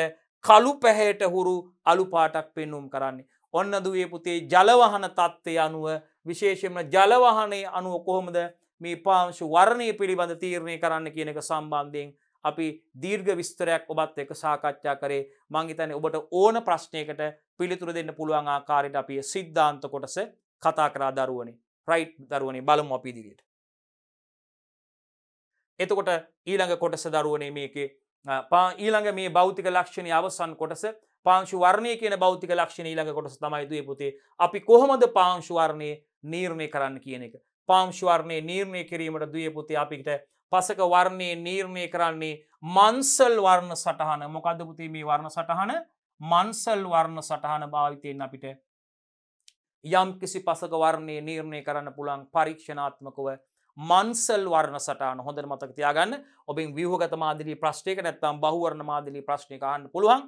කළු පැහැයට හුරු අලු පාටක් පෙන්නුම් කරන්නේ. ඔන්න දුවේ පුතේ ජලවහන තත්ත්වය අනුව විශේෂයෙන්ම ජලවහනේ අනුව කොහොමද මේ පාංශු වර්ණය පිළිබඳ තීරණය කරන්න කියන එක සම්බන්ධයෙන් අපි දීර්ඝ විස්තරයක් ඔබත් එක සාකච්ඡා කරේ මංහිතන ඔබට ඕන ප්‍රශ්නයකට පිළිතුර දෙන්න පුළුවන් ආකාරයට අපිය සිද්ධාන්ත කොටස කතා කරා දරුවනේ රයිට් දරුවනේ බලමු අපි දිරියට. එතකොට ඊළඟ කොටස දරුවනේ මේකේ ඊළඟ මේ බෞතික ලක්ෂණය අවසන් කොටස පාංශු වර්ණය කියන බෞතික ලක්ෂණ ඊළඟ කොටස තමයිදේ පුතේ අපි කොහොමද පාංශු වර්ණය නීර්ණය කරන්න කියන එක. පාම්ශවර්ණය නීර්ණය කිරීමට දිය පුතේ අපිට පසක වර්ණය නීර්ණය කරන්නේ මන්සල් වර්ණ සටහන මොකද පුතේ මේ වර්ණ සටහන මන්සල් වර්ණ සටහන භාවිතයෙන් අපිට යම් කිසි පසක වර්ණය නීර්ණය කරන්න පුළන් පරීක්ෂණාත්මකව මන්සල් වර්ණ සටාන හොඳ මතක තියාගන්න ඔබින් වියහගත මාදිලි ප්‍රශ්ටයක නැත්තම් බහුවරණ මාදිලි ප්‍රශ්නිකහන්න පුළුවන්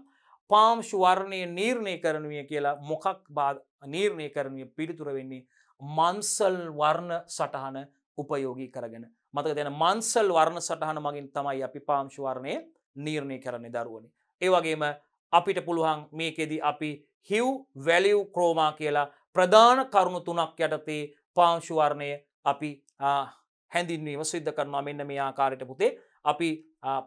පාම්ශු වර්ණය නීර්ණය කරනුවය කියලා මොකක් බා නීර්ණය කරනුවය පිළිතුර වෙන්නේ මන්සල් වර්ණ සටහන උපයෝගී කරගෙන මතක දෙන මන්සල් වර්ණ සටහන මගින් තමයි අපි පාංශුවර්ණය නීර්ණය කරන්නේ දරුවනි. ඒවගේම අපිට පුළුවන් මේකෙදී අපි හිව් වැලිව් ක්‍රෝමා කියලා ප්‍රධාන කරුණු තුනක් යටතේ පාංශුවර්ණය අපි හැඳින්වීම සිද්ධ කරනවා මෙන්න මේ ආකාරයට පුතේ අපි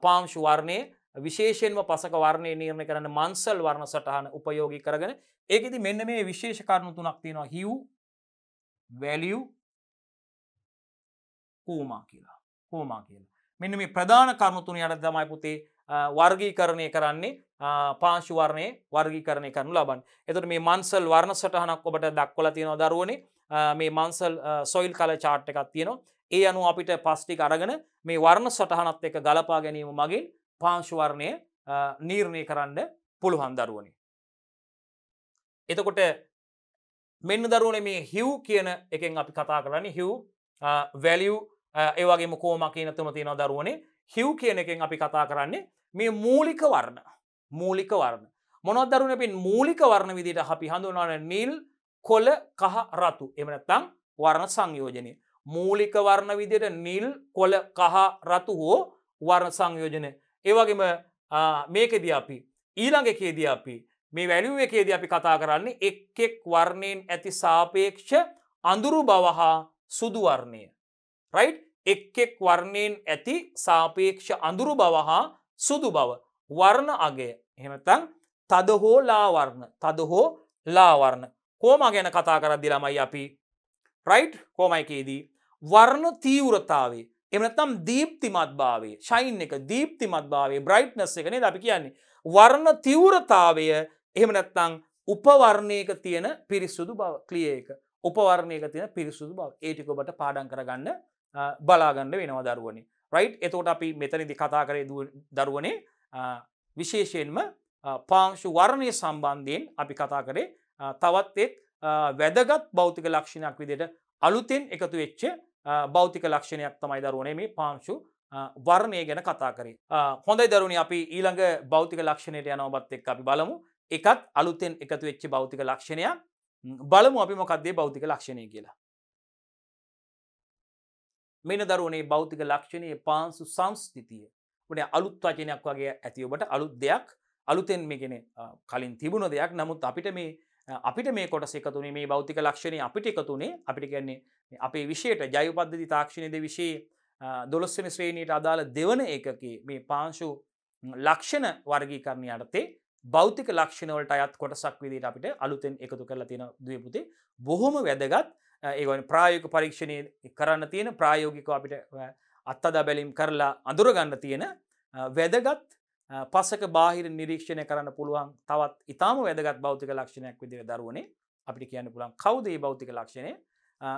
පාංශුවර්ණය විශේෂෙන්ම පසක වර්ණය නිර්ණය කරන මන්සල් වර්ණ සටහන උපයෝගී කරගෙන ඒකෙති මෙන්න මේ විශේෂ කරුණු තුනක් තියෙනවා හිව් වැලියු කෝමා කියලා කෝමා කියලා මෙන්න මේ ප්‍රධාන කරුණුතුන යට තමයි පුතේ වර්ගීකරණය කරන්නේ පාංශුවර්ණය වර්ගීකරණය කරනු ලබන් එතට මේ මන්සල් වර්ණ සටහනක් ඔබට දක්වල තියෙනවා දරුවනේ මේ මන්සල් සොයිල් කල චාට් එකක් තියෙනවා ඒ අනු අපිට පස්්ටික අරගෙන මේ වර්ණ සටහනත් එක ගලපා ගැනීම මගින් පාංශුවර්ණය නීර්ණය කරන්න පුළුවන් දරුවනේ. එතකොට මෙන්න දරුවන මේ හිව් කියන එකෙන් අපි කතා කරන්නේ හිව් වැලිය් ඒවගේ මොකෝම කියනතුම තියෙන දරුවනේ හිව් කියන එකෙන් අපි කතා කරන්නේ මේ මූලික වර්ණ මූලික වර්ණ මොනොත් දරුණ පින් මූලික වර්ණ විදිට අපි හඳුනාන නිල් කොල කහ රතු එමනත්තං වර්ණ සංයෝජනය මූලික වර්ණ විදියට නිල් කොල කහ රතු හෝ වර්ණ සංයෝජනය ඒවගේම මේකෙද අපි ඊළඟකේද අපි මේ වැලිුව එකේද අපි කතා කරන්නේ එක් එක් වර්ණයෙන් ඇති සාපේක්ෂ අඳුරු බවහා සුදුවර්ණය. රයි් එක් එක් වර්ණයෙන් ඇති සාපේක්ෂ අඳුරු බවහා සුදු බව වර්ණ අගේ එහෙමතං තද හෝ ලාවර්ණ තද හෝ ලාවර්ණ කෝම ගැන කතා කරද්දි ළමයි අපි රයිට් කෝමයිකේදී වර්ණ තීවරතාවේ එමනතම් දීප්තිමත් භාවේ ශයින් එක දීප්තිමත් භාවේ බ්‍රයිට්නස් එකනේ අපි කියන්නේ වර්ණ තිවරතාවය එහෙම නැත්තං උපවර්ණයක තියෙන පිරිස්සුදු බව ක්ලියක උපවර්ණයක තියෙන පිරිස්සුදු බව ඒටිකොබට පාඩන් කරගන්න බලාගන්න වෙනවා දරුවනේ රයිට් එතෝට අපි මෙතනදි කතා කරේ දරුවනේ විශේෂයෙන්ම පාංශු වර්ණය සම්බන්ධයෙන් අපි කතා කරේ තවත් එක් වැදගත් බෞතික ලක්ෂණයක් විදිට අලුතෙන් එකතු වෙච්ච බෞතික ලක්ෂණයක් තමයි දරුවනේ මේ පාංශු වර්ණය ගැන කතා කරේ හොඳයි දරුණ අපි ඊළඟ බෞතික ලක්ෂණයට යනවබත් එක් අපි බලමු එකත් අලුතෙන් එකතු වෙච්චි භෞතික ලක්ෂණයක් බලමු අපි මොකක්දේ භෞතික ලක්ෂණය කියලා. මෙන දරුවනේ භෞතික ලක්ෂණයේ පාන්සු සංස්තිතිය වනේ අලුත් වචනයක් වගේ ඇති ඔබට අලුත් දෙයක් අලුතෙන් මේගෙන කලින් තිබුණ දෙයක් නමුත් අපිට මේ අපිට මේ කොට එකතුනේ මේ භෞතික ලක්ෂණය අපිට එකතුනේ අපිට කියන්නේ අපේ විෂයට ජයුපද්ධති තාක්ෂණයද විශේ දොළොස්සන ශ්‍රේණයට අදාළ දෙවන එකකි මේ පාංශු ලක්ෂණ වර්ගීකරණය අටතේ බෞතික ලක්ෂණවලට අයත් කොටසක් විදිට අපිට අලුතෙන් එකතු කරලා තියෙන දවපුති බොහොම වැදගත් ඒවන ප්‍රායෝග පරීක්ෂණය කරන්න තියෙන ප්‍රායෝගික අපිට අත්තදා බැලීම් කරලා අඳුරගන්න තියෙන වැදගත් පසක බාහිර නිරීක්ෂණය කරන්න පුළුවන් තවත් ඉතාම වැදගත් බෞතික ලක්ෂණයක් විදිර දරුවනේ අපිට කියන්න පුළන් කවදේ බෞතික ලක්ෂණය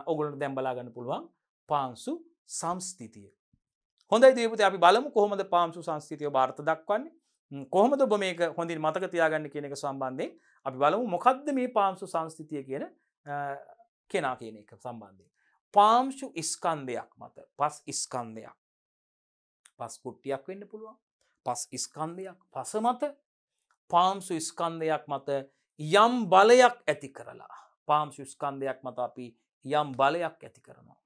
ඔගුලට දැම්බලාගන්න පුළුවන් පාන්සු සංස්තිතිය. හොඳයි දේපති අපි බලමු කොහොමද පාන්සු සංස්තිතිය භාර්ත දක්වන්නේ කොහොමද ඔබ මේක හොඳින් මතක තියාගන්න කියන එක සම්බන්ධයෙන් අපි බලමු මොකක්ද මේ පාම්සු සංස්තිතිය කියන කෙනා කියන එක සම්බන්ධය. පාම්ෂු ඉස්කන්දයක් මත පස් ඉස්කන්දයක්. පස් කුට්ටියක් වෙන්න පුළුවන්. පස් ඉස්කන්දයක් පස මත පාම්සු ඉස්කන්දයක් මත යම් බලයක් ඇති කරලා. පාම්සු ඉස්කන්දයක් මත අපි යම් බලයක් ඇති කරනවා.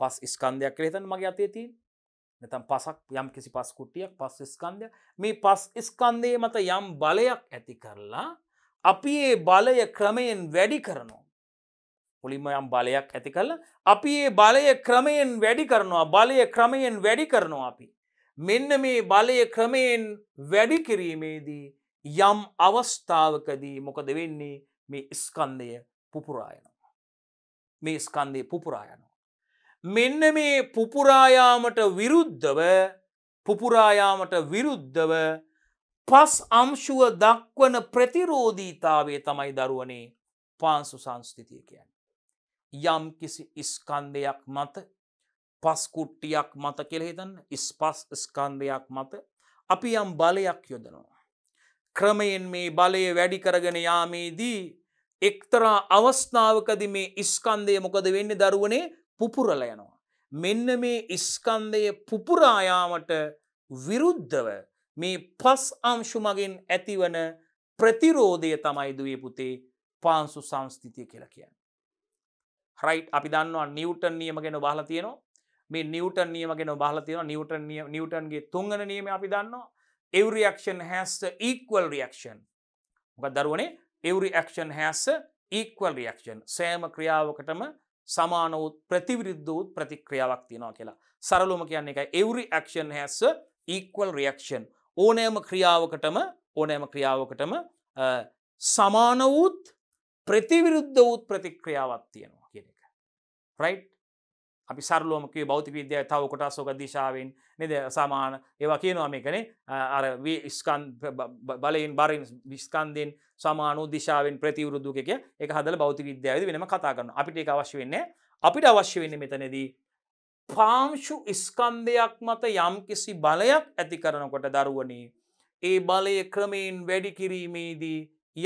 පස් ඉස්කන්දයක් ලෙතන් මගේ අතේ තිී නැතම් පසක් යම් කිසි පස් කුටියක් පස් ස්කන්ධය මේ පස් ස්කන්දය මත යම් බලයක් ඇති කරලා අපි ඒ බලය ක්‍රමයෙන් වැඩි කරනවා. පුලිම යම් බලයක් ඇති කරල අපි ඒ බලය ක්‍රමයෙන් වැඩි කරනවා බලය ක්‍රමයෙන් වැඩි කරනවා අපි. මෙන්න මේ බලය ක්‍රමයෙන් වැඩි කිරීමේදී යම් අවස්ථාවකදී මොකද වෙන්නේ මේ ස්කන්දය පුපුරායනවා. මේ ස්කන්දය පුපුරායන. මෙන්න මේ පුපුරායාමට විරුද්ධව පුපුරායාමට විරුද්ධව පස් අම්ශුව දක්වන ප්‍රතිරෝධීතාවේ තමයි දරුවනේ පාන්සු සංස්කෘතිය කියන්න. යම් කිසි ඉස්කන්දයක් මත පස්කුට්ටියක් මත කෙළෙහිදන්න ඉස්පස් ස්කන්දයක් මත අපි යම් බලයක් යොදනවා. ක්‍රමයෙන් මේ බලය වැඩි කරගෙන යාමේදී එක්තරා අවස්ථාවකද මේ ඉස්කන්දය මොකද වෙන්න දරුවනේ පුපුරල යනවා. මෙන්න මේ ඉස්කන්දය පුපුරායාමට විරුද්ධව මේ පස් අංශුමගෙන් ඇතිවන ප්‍රතිරෝධය තමයි දුවේ පුතේ පාන්සු සංස්තිතිය කියලා කියන්න. රයිට් අපි දන්නවා නිියවටන් නියම ගැන බහල තියනවා මේ නිියවටන් නියම ගැන බහල තියෙන නිියවටන් නිියවටන්ගේ තුංගන නියම අපි දන්නවා එවරික්ෂන් හැස්ස ඒක්වල් රියක්ෂන් මොක දරුවනේ එවරික්ෂන් හැස්ස ඒක්වල් රියක්ෂන් සෑම ක්‍රියාවකටම සමානවුත් ප්‍රතිවිරුද්ධවුත් ප්‍රතික්‍රියාවක් තියෙනවා කියලා සරලුම කියන්න එක එවරි ක්ෂන් හැස්ස ඉක්වල් රියක්ෂන් ඕනෑම ක්‍රියාවකටම ඕනෑම ක්‍රියාවකටම සමානවූත් ප්‍රතිවිරුද්ධ වූත් ප්‍රතික්‍රියාවක් තියෙනවා කියෙන එක රයි් අපි සරලෝමක බෞති විද්‍යාව තව කොටසෝක දිශාවෙන් නද සාමාන ඒවා කියනවා මේකනේ අර ස්කන් බලයින් බරින් විස්කන්දෙන් සමානු දිශාවෙන් ප්‍රතිවරුද්ධ කිය එක හදල බෞති විද්‍යාවද වෙනම කතා කරන අපිට එක අවශ්‍ය වෙන්නේ අපිට අවශ්‍ය වෙන්න මෙතනදී පාංශු ඉස්කන්දයක් මත යම් කිසි බලයක් ඇති කරනකොට දරුවනේ ඒ බලය ක්‍රමයෙන් වැඩි කිරීමේදී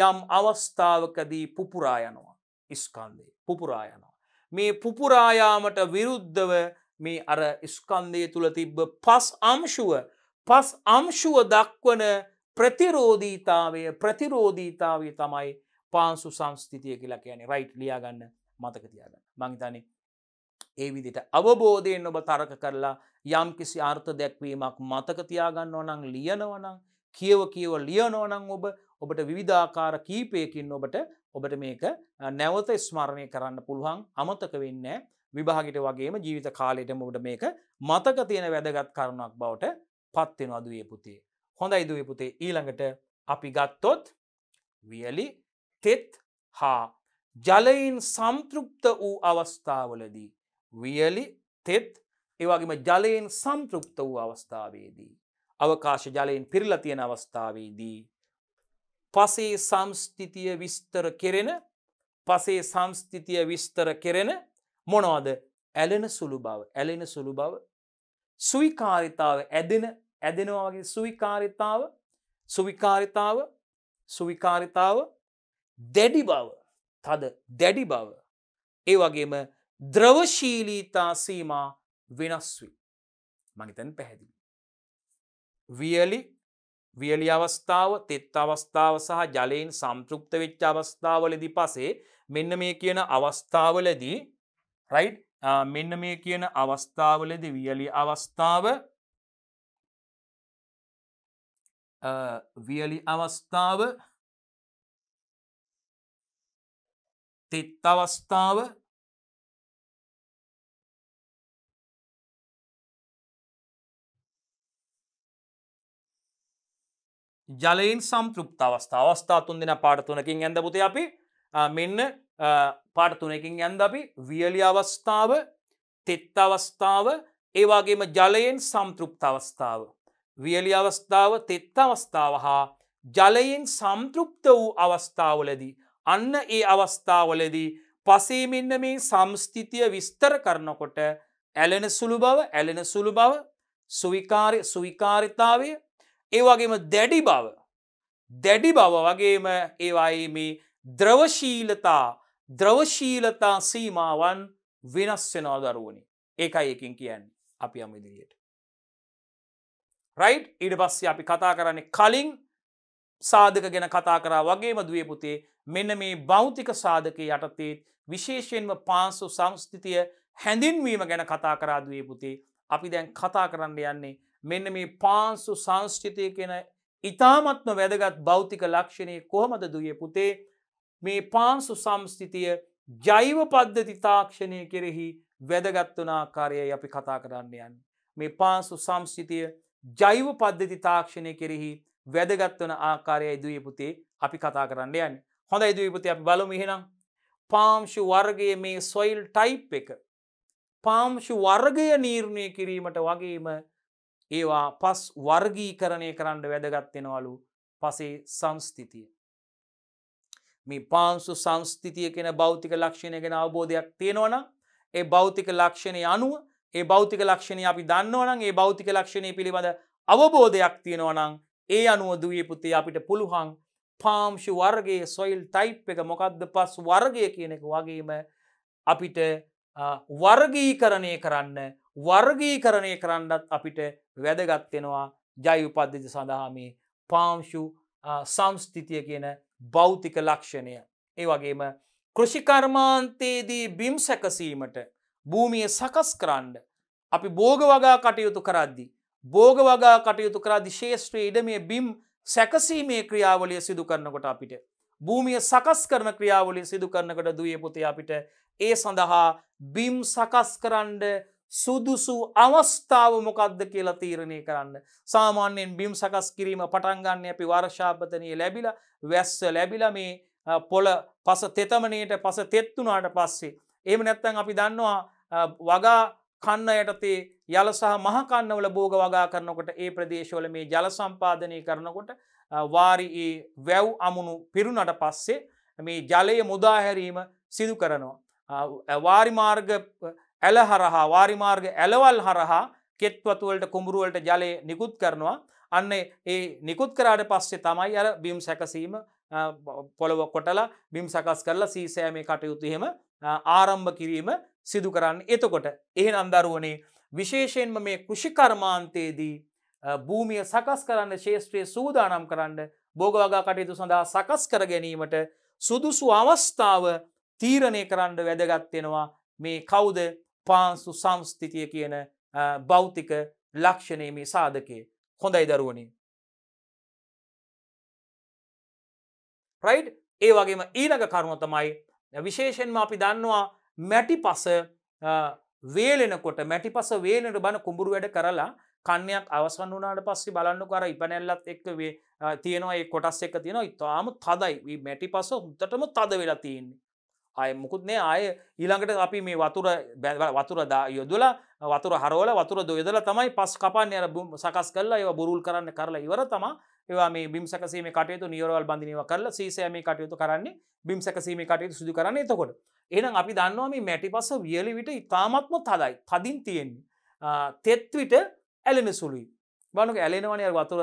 යම් අවස්ථාවකදී පුපුරායනවා ඉස්කන්දේ පුපුරායනවා. මේ පුපුරායාමට විරුද්ධව මේ අර ස්කන්දය තුළ තිබ්බ පස් අම්ශුව පස් අම්ශුව දක්වන ප්‍රතිරෝධීතාවය ප්‍රතිරෝධීතාවය තමයි පාන්සු සංස්තිතිය කියලා කියන රයිට් ලියාගන්න මතක තියාගන්න මංතනේ ඒ විදිට අවබෝධයෙන් ඔබ තරක කරලා යම් කිසි අර්ථ දැක්වීමක් මතක තියාගන්න ඕනං ලියනවනං කියව කියව ලියනෝනං ඔබ ඔබට විවිධාකාර කීපයකින් ඔබට ඔබට මේක නැවත ස්මරණය කරන්න පුළුවන් අමතක වෙන්නෑ විභාගිට වගේම ජීවිත කාලයටම උට මේක මතක තියෙන වැදගත් කරුණක් බවට පත්වෙන අදුවේ පුතේ. හොඳයි දුවේ පුතේ ඊළඟට අපි ගත්තොත් වියලි තෙත් හා ජලයින් සම්තෘප්ත වූ අවස්ථාවලදී. වියලි තෙත් ඒවගේම ජලයෙන් සම්තෘප්ත වූ අවස්ථාවේදී. අවකාශ ජලයෙන් පිරිල තියෙන අවස්ථාවේදී. පසේ සංස්ථිතිය විස්තර කෙරෙන පසේ සංස්ථිතිය විස්තර කෙරෙන මොනවාද ඇලෙන සුළු බව ඇලෙන සුළු බව සුවිකාරිතාව ඇදෙන ඇදෙනවාගේ සුවිකාරිතාව සුවිකාරිතාව සුවිකාරිතාව දැඩි බව තද දැඩි බව ඒ වගේම ද්‍රවශීලීතා සීමා වෙනස්වී මගතැන් පැහැදිලි. වියලි වියලි අවස්ථාව තෙත් අවස්ථාව සහ ජලයෙන් සම්තෘප්ත වෙච්ච අවස්ථාවලදි පසේ මෙන්න මේ කියන අවස්ථාවලදී රයි් uh, මෙන්න මේ කියන අවස්ථාවලද වියලි අවස්ථාව uh, වියලි අවස්ථාව තෙත් අවස්ථාව ජලයින් සම්පෘප්ත අවස්ථාවස්ථා තුන් දෙෙන පාටතුනකින් ඇඳපුති අපි මෙන්න පාට තුනකින් යන්ද අපි වියලි අවස්ථාව තෙත් අවස්ථාව ඒවාගේම ජලයෙන් සම්තෘප්ත අවස්ථාව. වියලි අවස්ථාව තෙත් අවස්ථාව හා ජලයෙන් සම්තෘප්ත වූ අවස්ථාවලදී. අන්න ඒ අවස්ථාවලදී පසේ මෙන්න මේ සම්ස්ථිතිය විස්තර කරනකොට ඇලෙන සුළු බව ඇලෙන සුළු බව සුවිකාරිතාවය ඒවගේම දැඩි බව දැඩි බව වගේම ඒවායේ මේ ද්‍රවශීලතා ද්‍රවශීලතා සීමාවන් වෙනස්වෙනවා දරුවනි ඒකයි එකින් කියන්න අපි අම ඉදිරියට. රයිට් ඉඩ පස්සේ අපි කතා කරන්නේ කලින් සාධක ගැන කතා කරා වගේම දුවේ පුතේ මෙන්න මේ භෞතික සාධකය යටතේ විශේෂයෙන්ම පාන්සු සංස්ථිතිය හැඳින්වීම ගැන කතා කරාදුවේ පුතේ අපි දැන් කතා කරන්න යන්නේ මෙන්න මේ පාන්සු සංස්කෘතිය කෙන ඉතාමත්ම වැදගත් භෞතික ලක්ෂණය කොහොමද දුවේ පුතේ මේ පාන්සු සම්ස්ථිතිය ජෛව පද්ධති තාක්ෂණය කෙරෙහි වැදගත්වනාකාරයයි අපි කතා කරන්න යන්. මේ පාන්සු සංස්ථිතිය ජෛව පද්ධති තාක්ෂණය කෙරෙහි වැදගත්වන ආකාරය ඉදුවපුතේ අපි කතා කරන්න යන් හොඳ ඉදුවපුති අප බලු මෙහෙනම් පාම්ශු වර්ගය මේ සොයිල් ටයිප් එක. පාම්ශු වර්ගය නීර්ණය කිරීමට වගේම ඒවා පස් වර්ගී කරණය කරන්න වැදගත්වෙනවලු පසේ සංස්ථිතිය. මේ පාන්සු සංස්තිතිය කෙන භෞතික ලක්ෂණය ගැෙන අවබෝධයක් තියෙනවන ඒ භෞතික ලක්ෂණය අනුව ඒ භෞතික ලක්ෂණය අපි දන්නවනම් ඒ භෞතික ලක්ෂණය පිළිබඳ අවබෝධයක් තියෙනවනම් ඒ අනුව දුවේ පුතේ අපිට පුළුහන් පාම්ශු වර්ගේ සොයිල් ටයිප් එක මොකක්ද පස් වර්ගය කියන එක වගේම අපිට වර්ගීකරණය කරන්න වර්ගීකරණය කරන්නත් අපිට වැදගත්වෙනවා ජයඋපද්ධති සඳහා මේ පාම්ශු සංස්තිතිය කියන භෞතික ලක්ෂණය. ඒ වගේම කෘෂිකර්මාන්තයේදී බිම් සැකසීමට භූමිය සකස් කරන්න අපි බෝග වගා කටයුතු කරද්දි. බෝග වගා කටයුතු කරදි ශේෂත්‍රයේ ඉඩමේ බිම් සැකසීමේ ක්‍රියාවලිය සිදු කරනකොට අපිට. භූමිය සකස් කරන ක්‍රියාවලින් සිදු කරනකට දුවේ පොතේ අපිට ඒ සඳහා බිම් සකස් කරන්ඩ සුදුසු අවස්ථාව මොකක්ද කියලා තීරණය කරන්න. සාමාන්‍යයෙන් බිම් සකස් කිරීම පටන්ගන්න අපි වර්ෂාපතනය ලැබිල වැස්ස ලැබිල මේ පොල පස තෙතමනයට පස තෙත්තුනාට පස්සේ. එම නැත්තැන් අපි දන්නවා වගා කන්න යටතේ යල සහ මහකන්නවල බෝග වගා කරනකොට ඒ ප්‍රදේශවල මේ ජල සම්පාධනය කරනකොට වාරි ඒ වැව් අමුණු පිරුණට පස්සේ මේ ජලය මුදාහැරීම සිදු කරනවා. වාරිමාර්ග ඇල හරහා වාරිමාර්ග ඇලවල් හරහා කෙත්වතුවලට කුඹරුවලට ජලය නිකුත් කරනවා අන්න ඒ නිකුත් කරාට පස්සේ තමයි අර බිම් සැකසීම පොළොව කොටලා බිම් සකස් කරලා සීසෑමේ කටයුතුහෙම ආරම්භ කිරීම සිදු කරන්න එතකොට එහෙ අන්දරුවනේ විශේෂයෙන්ම මේ කෘෂිකර්මාන්තයේදී භූමිය සකස් කරන්න ශේෂත්‍රය සූදානම් කරන්න බෝගවගා කටයුතු සඳහා සකස් කර ගැනීමට සුදුසු අවස්ථාව තීරණය කරන්න වැදගත්වෙනවා මේ කවුද පාන්සු සංස්තිතිය කියන භෞතික ලක්ෂණයමේ සාධකය හොඳයි දරුවනේ. රයි් ඒ වගේම ඊළඟ කරුණ තමයි විශේෂෙන්ම අපි දන්නවා මැටි පස වේලෙනකොට මැටි පස වේලෙන බන කුඹුරු වැඩ කරලා කන්නයක් අවසන් වනාට පස්සේ බලන්න කර ඉපනැල්ලත් එක්ක වේ තියෙනවා කොටස් එක තියෙන ඉතාම තදයි මැටි පස හුදටම තද වෙලා තියෙන්නේ ආය මුකුත්නේ ආය ඊළඟට අපි මේ වතුර වතුර යොදලා වතුර හරෝල වතුර දොයදල තමයි පස් කපන්න අර සකස් කල්ලා ඒව බුරුල් කරන්න කරලා ඉවර තම ඒවා මේ බිම් සැකසීම කටයුතු නියරවල් බඳනව කරලා සීසය මේ කටයුතු කරන්නේ බිම් සැකසීම කටයුතු සුදු කරන්න එතකොට එනම් අපි දන්නවා මේ මැටි පස වියලි විට ඉතාමත්ම තදයි තදින් තියෙන්නේ තෙත්විට ඇලෙන සුළුයි බලු ඇලෙනවනය වතුර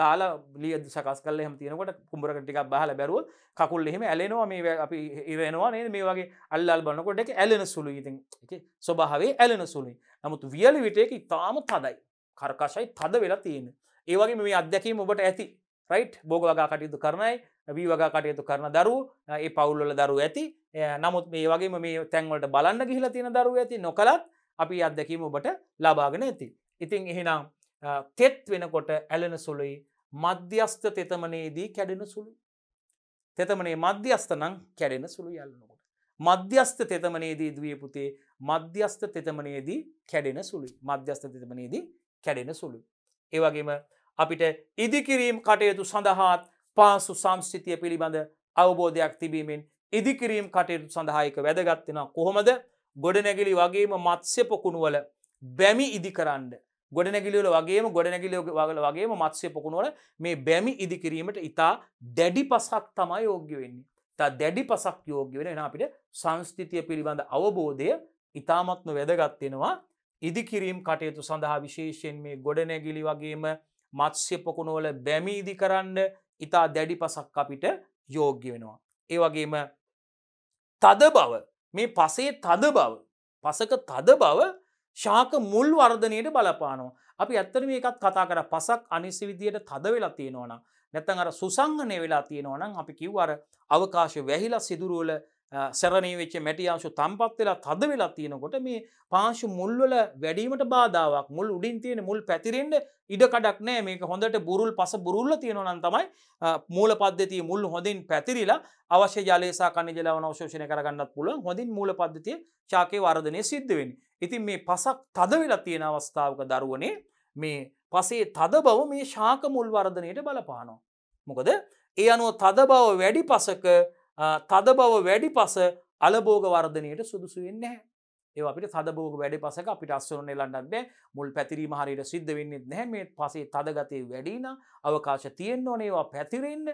දාලා ලිය සකස් කල හම තියනකොට කුඹරකටික් බහල බැරුව කකුල් එහෙම ඇලෙනවා මේ අපි ඉරෙනවා නේද මේ වගේ අල්ලල් බලනකොට එක ඇලෙන සුළු ඉතින් ස්වභාවේ ඇලෙන සුළුයි නමුත් වියලි විටයක ඉතාම තදයි කර්කාශයි තද වෙලා තියෙන ඒවගේ මේ අධ්‍යැකීම ඔබට ඇති රයිට් බෝග වගා කටයුතු කරනයි වී වගා කටයුතු කරන දරු ඒ පවුල්ල දරු ඇති නමුත් මේ වගේ මේ තැන්වලට බලන්න ගිහිලා තියෙන දරු ඇති නොකලත් අපි අධ්‍යැකීම ඔබට ලබාගෙන ඇති ඉතින් එහෙනම් තෙත් වෙනකොට ඇලෙන සුළුයි මධ්‍යස්ථ තෙතමනයේදී කැඩෙන සුළු. තෙතමනේ මධ්‍යස්ථ නම් කැඩෙන සුළු යල්නකොට. මධ්‍යස්ථ තෙතමනයේදී දවියපුතේ මධ්‍යස්ථ තෙතමනයේදී කැඩෙන සුළුයි මධ්‍යස්ථ තෙතමනයේදී කැඩෙන සුළු. ඒවගේම අපිට ඉදිකිරීම් කටයුතු සඳහාත් පාසු සංස්ෘතිය පිළිබඳ අවබෝධයක් තිබීමෙන් ඉදිකිරීම් කටයුතු සඳහායක වැදගත්වෙන කොහොමද ගොඩනැගිලි වගේම මත්ස්‍ය පොකුණුවල බැමි ඉදිකරන්න ගොඩනැගිලියල වගේම ගොඩනැගිලිය වගල වගේම මත්සය පොකුණුවල මේ බැමි ඉදිකිරීමට ඉතා දැඩි පසක් තමයි යෝග්‍ය වෙන්නේ තා දැඩි පසක් යෝග්‍ය වෙන එන අපිට සංස්තිතිය පිළිබඳ අවබෝධය ඉතාමත්ම වැදගත්වෙනවා ඉදිකිරීම් කටයුතු සඳහා විශේෂයෙන් මේ ගොඩනැගිලි වගේම මත්ස්‍ය පොකුණුවල බැමීදි කරන්න ඉතා දැඩි පසක් අපිට යෝග්‍ය වෙනවා. ඒ වගේම තද බව මේ පසේ තද බව පසක තද බව ශාක මුල් වර්ධනයට බලපානවා. අපි ඇත්තර මේකත් කතා කර පසක් අනිසි විදියට තද වෙලා තියෙනවනම් නැත්තන් අර සුසංගනය වෙලා තියෙනවනම් අපි කිව් අර අවකාශ වැහිලා සිදුරුවල සැරණී වෙච්ච මැටියාංශු තම්පත් වෙලා තද වෙලා තියෙනකොට මේ පාංශු මුල්වල වැඩීමට බාධාවක් මුල් උඩින් තියෙන මුල් පැතිරෙන්ට ඉඩකඩක් නෑ මේක හොඳට බුරුල් පස බුරුල්ල තියෙනවනන් තමයි මූල පද්ධතිය මුල් හොඳින් පැතිරිලා අවශ්‍ය ජලසා කනි ජලවන අවශෝෂණය කරගන්නත් පුළුවන් හොඳින් මූල පද්ධතිය චාකය වර්ධනය සිද්ධවෙන්. ඉතින් මේ පසක් තද වෙලා තියෙන අවස්ථාවක දරුවනේ මේ පසේ තද බව මේ ශාක මුල් වර්ධනයට බලපානවා. මොකද ඒ අනුව තද බව වැඩි පසක තද බව වැඩි පස අලබෝග වර්ධනයට සුදුසු වෙන්න ඒ අපිට තදබෝග වැඩි පසක අපිට අස්සවන එලන්නබෑ මුල් පැතිරීම හරිට සිද්ධ වෙන්නෙත් නැහැ මේ පසේ තදගතය වැඩින අවකාශ තියෙන් ඕනේවා පැතිරෙන්න්න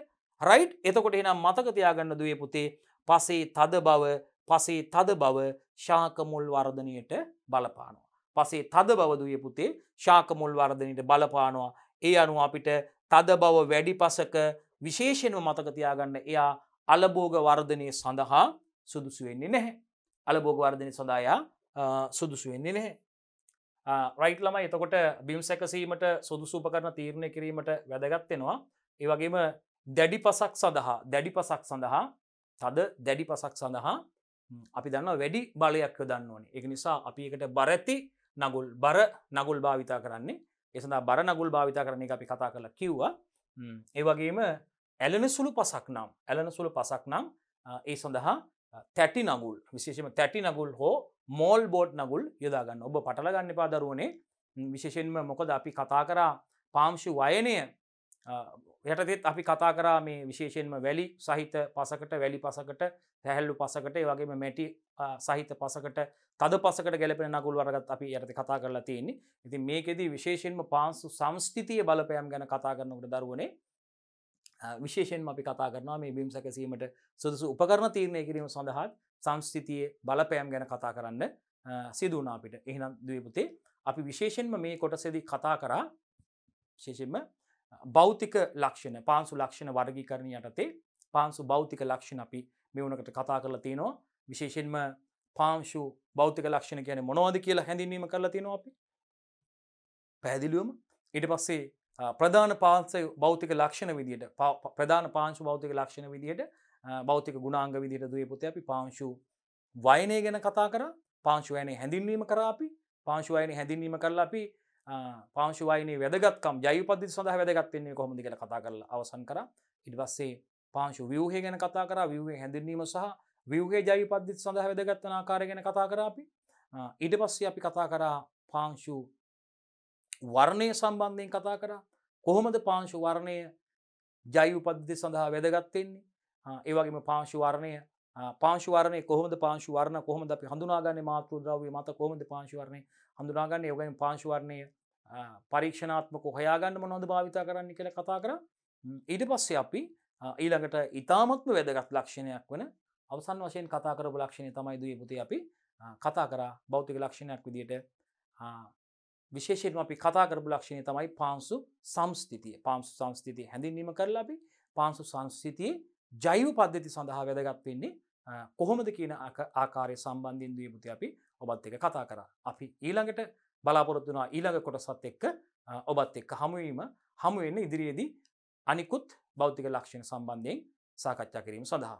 රයිට් එතකොට එනම් මතකතියාගන්න දුවේ පුතේ පසේ තද බව පසේ තද බව ශාකමුල් වර්ධනයට බලපානවා. පසේ තද බවදුය පුතේ ශාකමුල් වර්ධනයට බලපානවා ඒ අනුව අපිට තද බව වැඩි පසක විශේෂෙන්ව මතකතියාගන්න එයා අලබෝග වර්ධනය සඳහා සුදුසු වෙන්නේ නැහැ. අලබෝග වර්ධනය සඳහායා සුදුසු වෙන්නේ නැහැ. රයිට් ළම එතකොට බිම් සැකසීමට සුදුසූප කරන තීරණය කිරීමට වැදගත්වෙනවා. ඒවගේම දැඩි පසක් සඳහා දැඩි පසක් සඳහා තද දැඩි පසක් සඳහා අපි දන්න වැඩි බලයක් දන්න ඕනේ එක නිසා අපි එකට බරඇති නගුල් බර නගුල් භාවිතා කරන්නේ එසඳ බර නගුල් භාවිතා කරන එක අපි කතා කළ කිව්වා ඒවගේම ඇලන සුළු පසක් නම් ඇලන සුළු පසක් නම් ඒ සඳහා තැටි නගුල් විශේෂම තැටි නගුල් හෝ මෝල් බෝඩ් නගුල් යොදාගන්න ඔබ පටලගන්න පාදරුවනේ විශේෂෙන්ම මොකද අපි කතා කරා පාංශි වයනය යටතෙත් අපි කතා කරා මේ විශේෂයෙන්ම වැලි සහිත පසකට වැලි පසකට පැහැල්ලු පසකට වගේම මැටි සහිත පසකට තද පසකට ගැලපෙන නගුල් වරගත් අපි යටත කතා කරලා තියෙන්නේ ඉති මේකෙදී විශේෂෙන්ම පාන්සු සංස්තිතිය බලපයම් ගැන කතා කරනකට දරුවනේ විශේෂයෙන් අපි කතා කරනවා මේ බිම් සැකසීමට සුදුසු උපකරණ තීරණය කිරීම සඳහා සංස්ථිතියේ බලපෑම් ගැන කතා කරන්න සිදුවනා අපිට එහෙනම් දවපුතේ අපි විශේෂෙන්ම මේ කොටසෙදි කතා කරා ශේෂෙන්ම බෞතික ලක්ෂණ පාන්සු ලක්ෂණ වර්ගීකරණ යටතේ පාන්සු බෞතික ලක්ෂණ අපි මෙවුණකට කතා කරලා තියෙනවා විශේෂෙන්ම පාංශු බෞතික ලක්ෂණ කියන මොනවද කියලා හැඳින්වීම කරලා තියෙනවා අපි පැහැදිලිුවම ඉට පස්සේ ප්‍රධාන පාන්ස බෞතික ලක්ෂණ විදිට ප්‍රධාන පාංශු බෞතික ලක්ෂණ විදිහයට බෞතික ගුණාංග විදිට දුව පුත අපි පාංශු වයනය ගැන කතා කර පාංශුවයනේ හැඳින්වීම කර අපි පාංශුවයන හැඳින්වීම කරලා අපි පාංශුවයින වැදගත්කම් ජයපදදි සඳහ වැදගත්වෙන්නේ කොමදි කියල කතා කරල අවසන් කර ඉටවස්සේ පාංශු වියහේ ගැන කතා කර වියහේ හැඳින්වීම සහ වියහේ ජයපදදිත් සඳහ වැදගත්වන ආකාර ගැන කතා කර අපි ඉඩ පස්සේ අපි කතා කරා පාංශු වර්ණය සම්බන්ධයෙන් කතා කරා කොහොමද පාංශු වර්ණය ජෛව පද්ධති සඳහා වැදගත්වෙන්නේ ඒවගේම පාංශු වර්ණය පාශවරණය කොහොමද පාශවරණ කොහොමද අපි හඳුනාගන්න මාතෘ ද්‍රව්‍ය මත කොමද පාශවරණය හඳුනාගන්න යගයින් පාශවරණය පරීක්ෂණාත්මක හොයාගන්න මොනොද භාවිතා කරන්න කළ කතා කර ඉඩ පස්සේ අපි ඊළඟට ඉතාමත්ම වැදගත් ලක්ෂණයක් වන අවසන් වශයෙන් කතා කරපු ලක්ෂණය තමයි දීපුති අපි කතා කර බෞතික ලක්ෂණයක් විදියට විශේෂෙන් අපි කතා කරපු ලක්ෂණය තමයි පාන්සු සංස්තිතිය පාන්සු සංස්තිතිය හැඳින්වීම කරලා අපි පාන්සු සංස්තිතියේ ජෛව පද්ධති සඳහා වැදගත් වෙන්නේ කොහොමද කියන ආකාරය සම්බන්ධින් දීපුති අපි ඔබත් එක කතා කරා. අපි ඊළඟට බලාපොරොත්තුනා ඊළඟ කොටසත් එක්ක ඔබත් එක්ක හමුවීම හමුවෙන්න ඉදිරියේදී අනිකුත් බෞද්ධික ලක්ෂණ සම්බන්ධයෙන් සාකච්ඡා කිරීම සඳහා.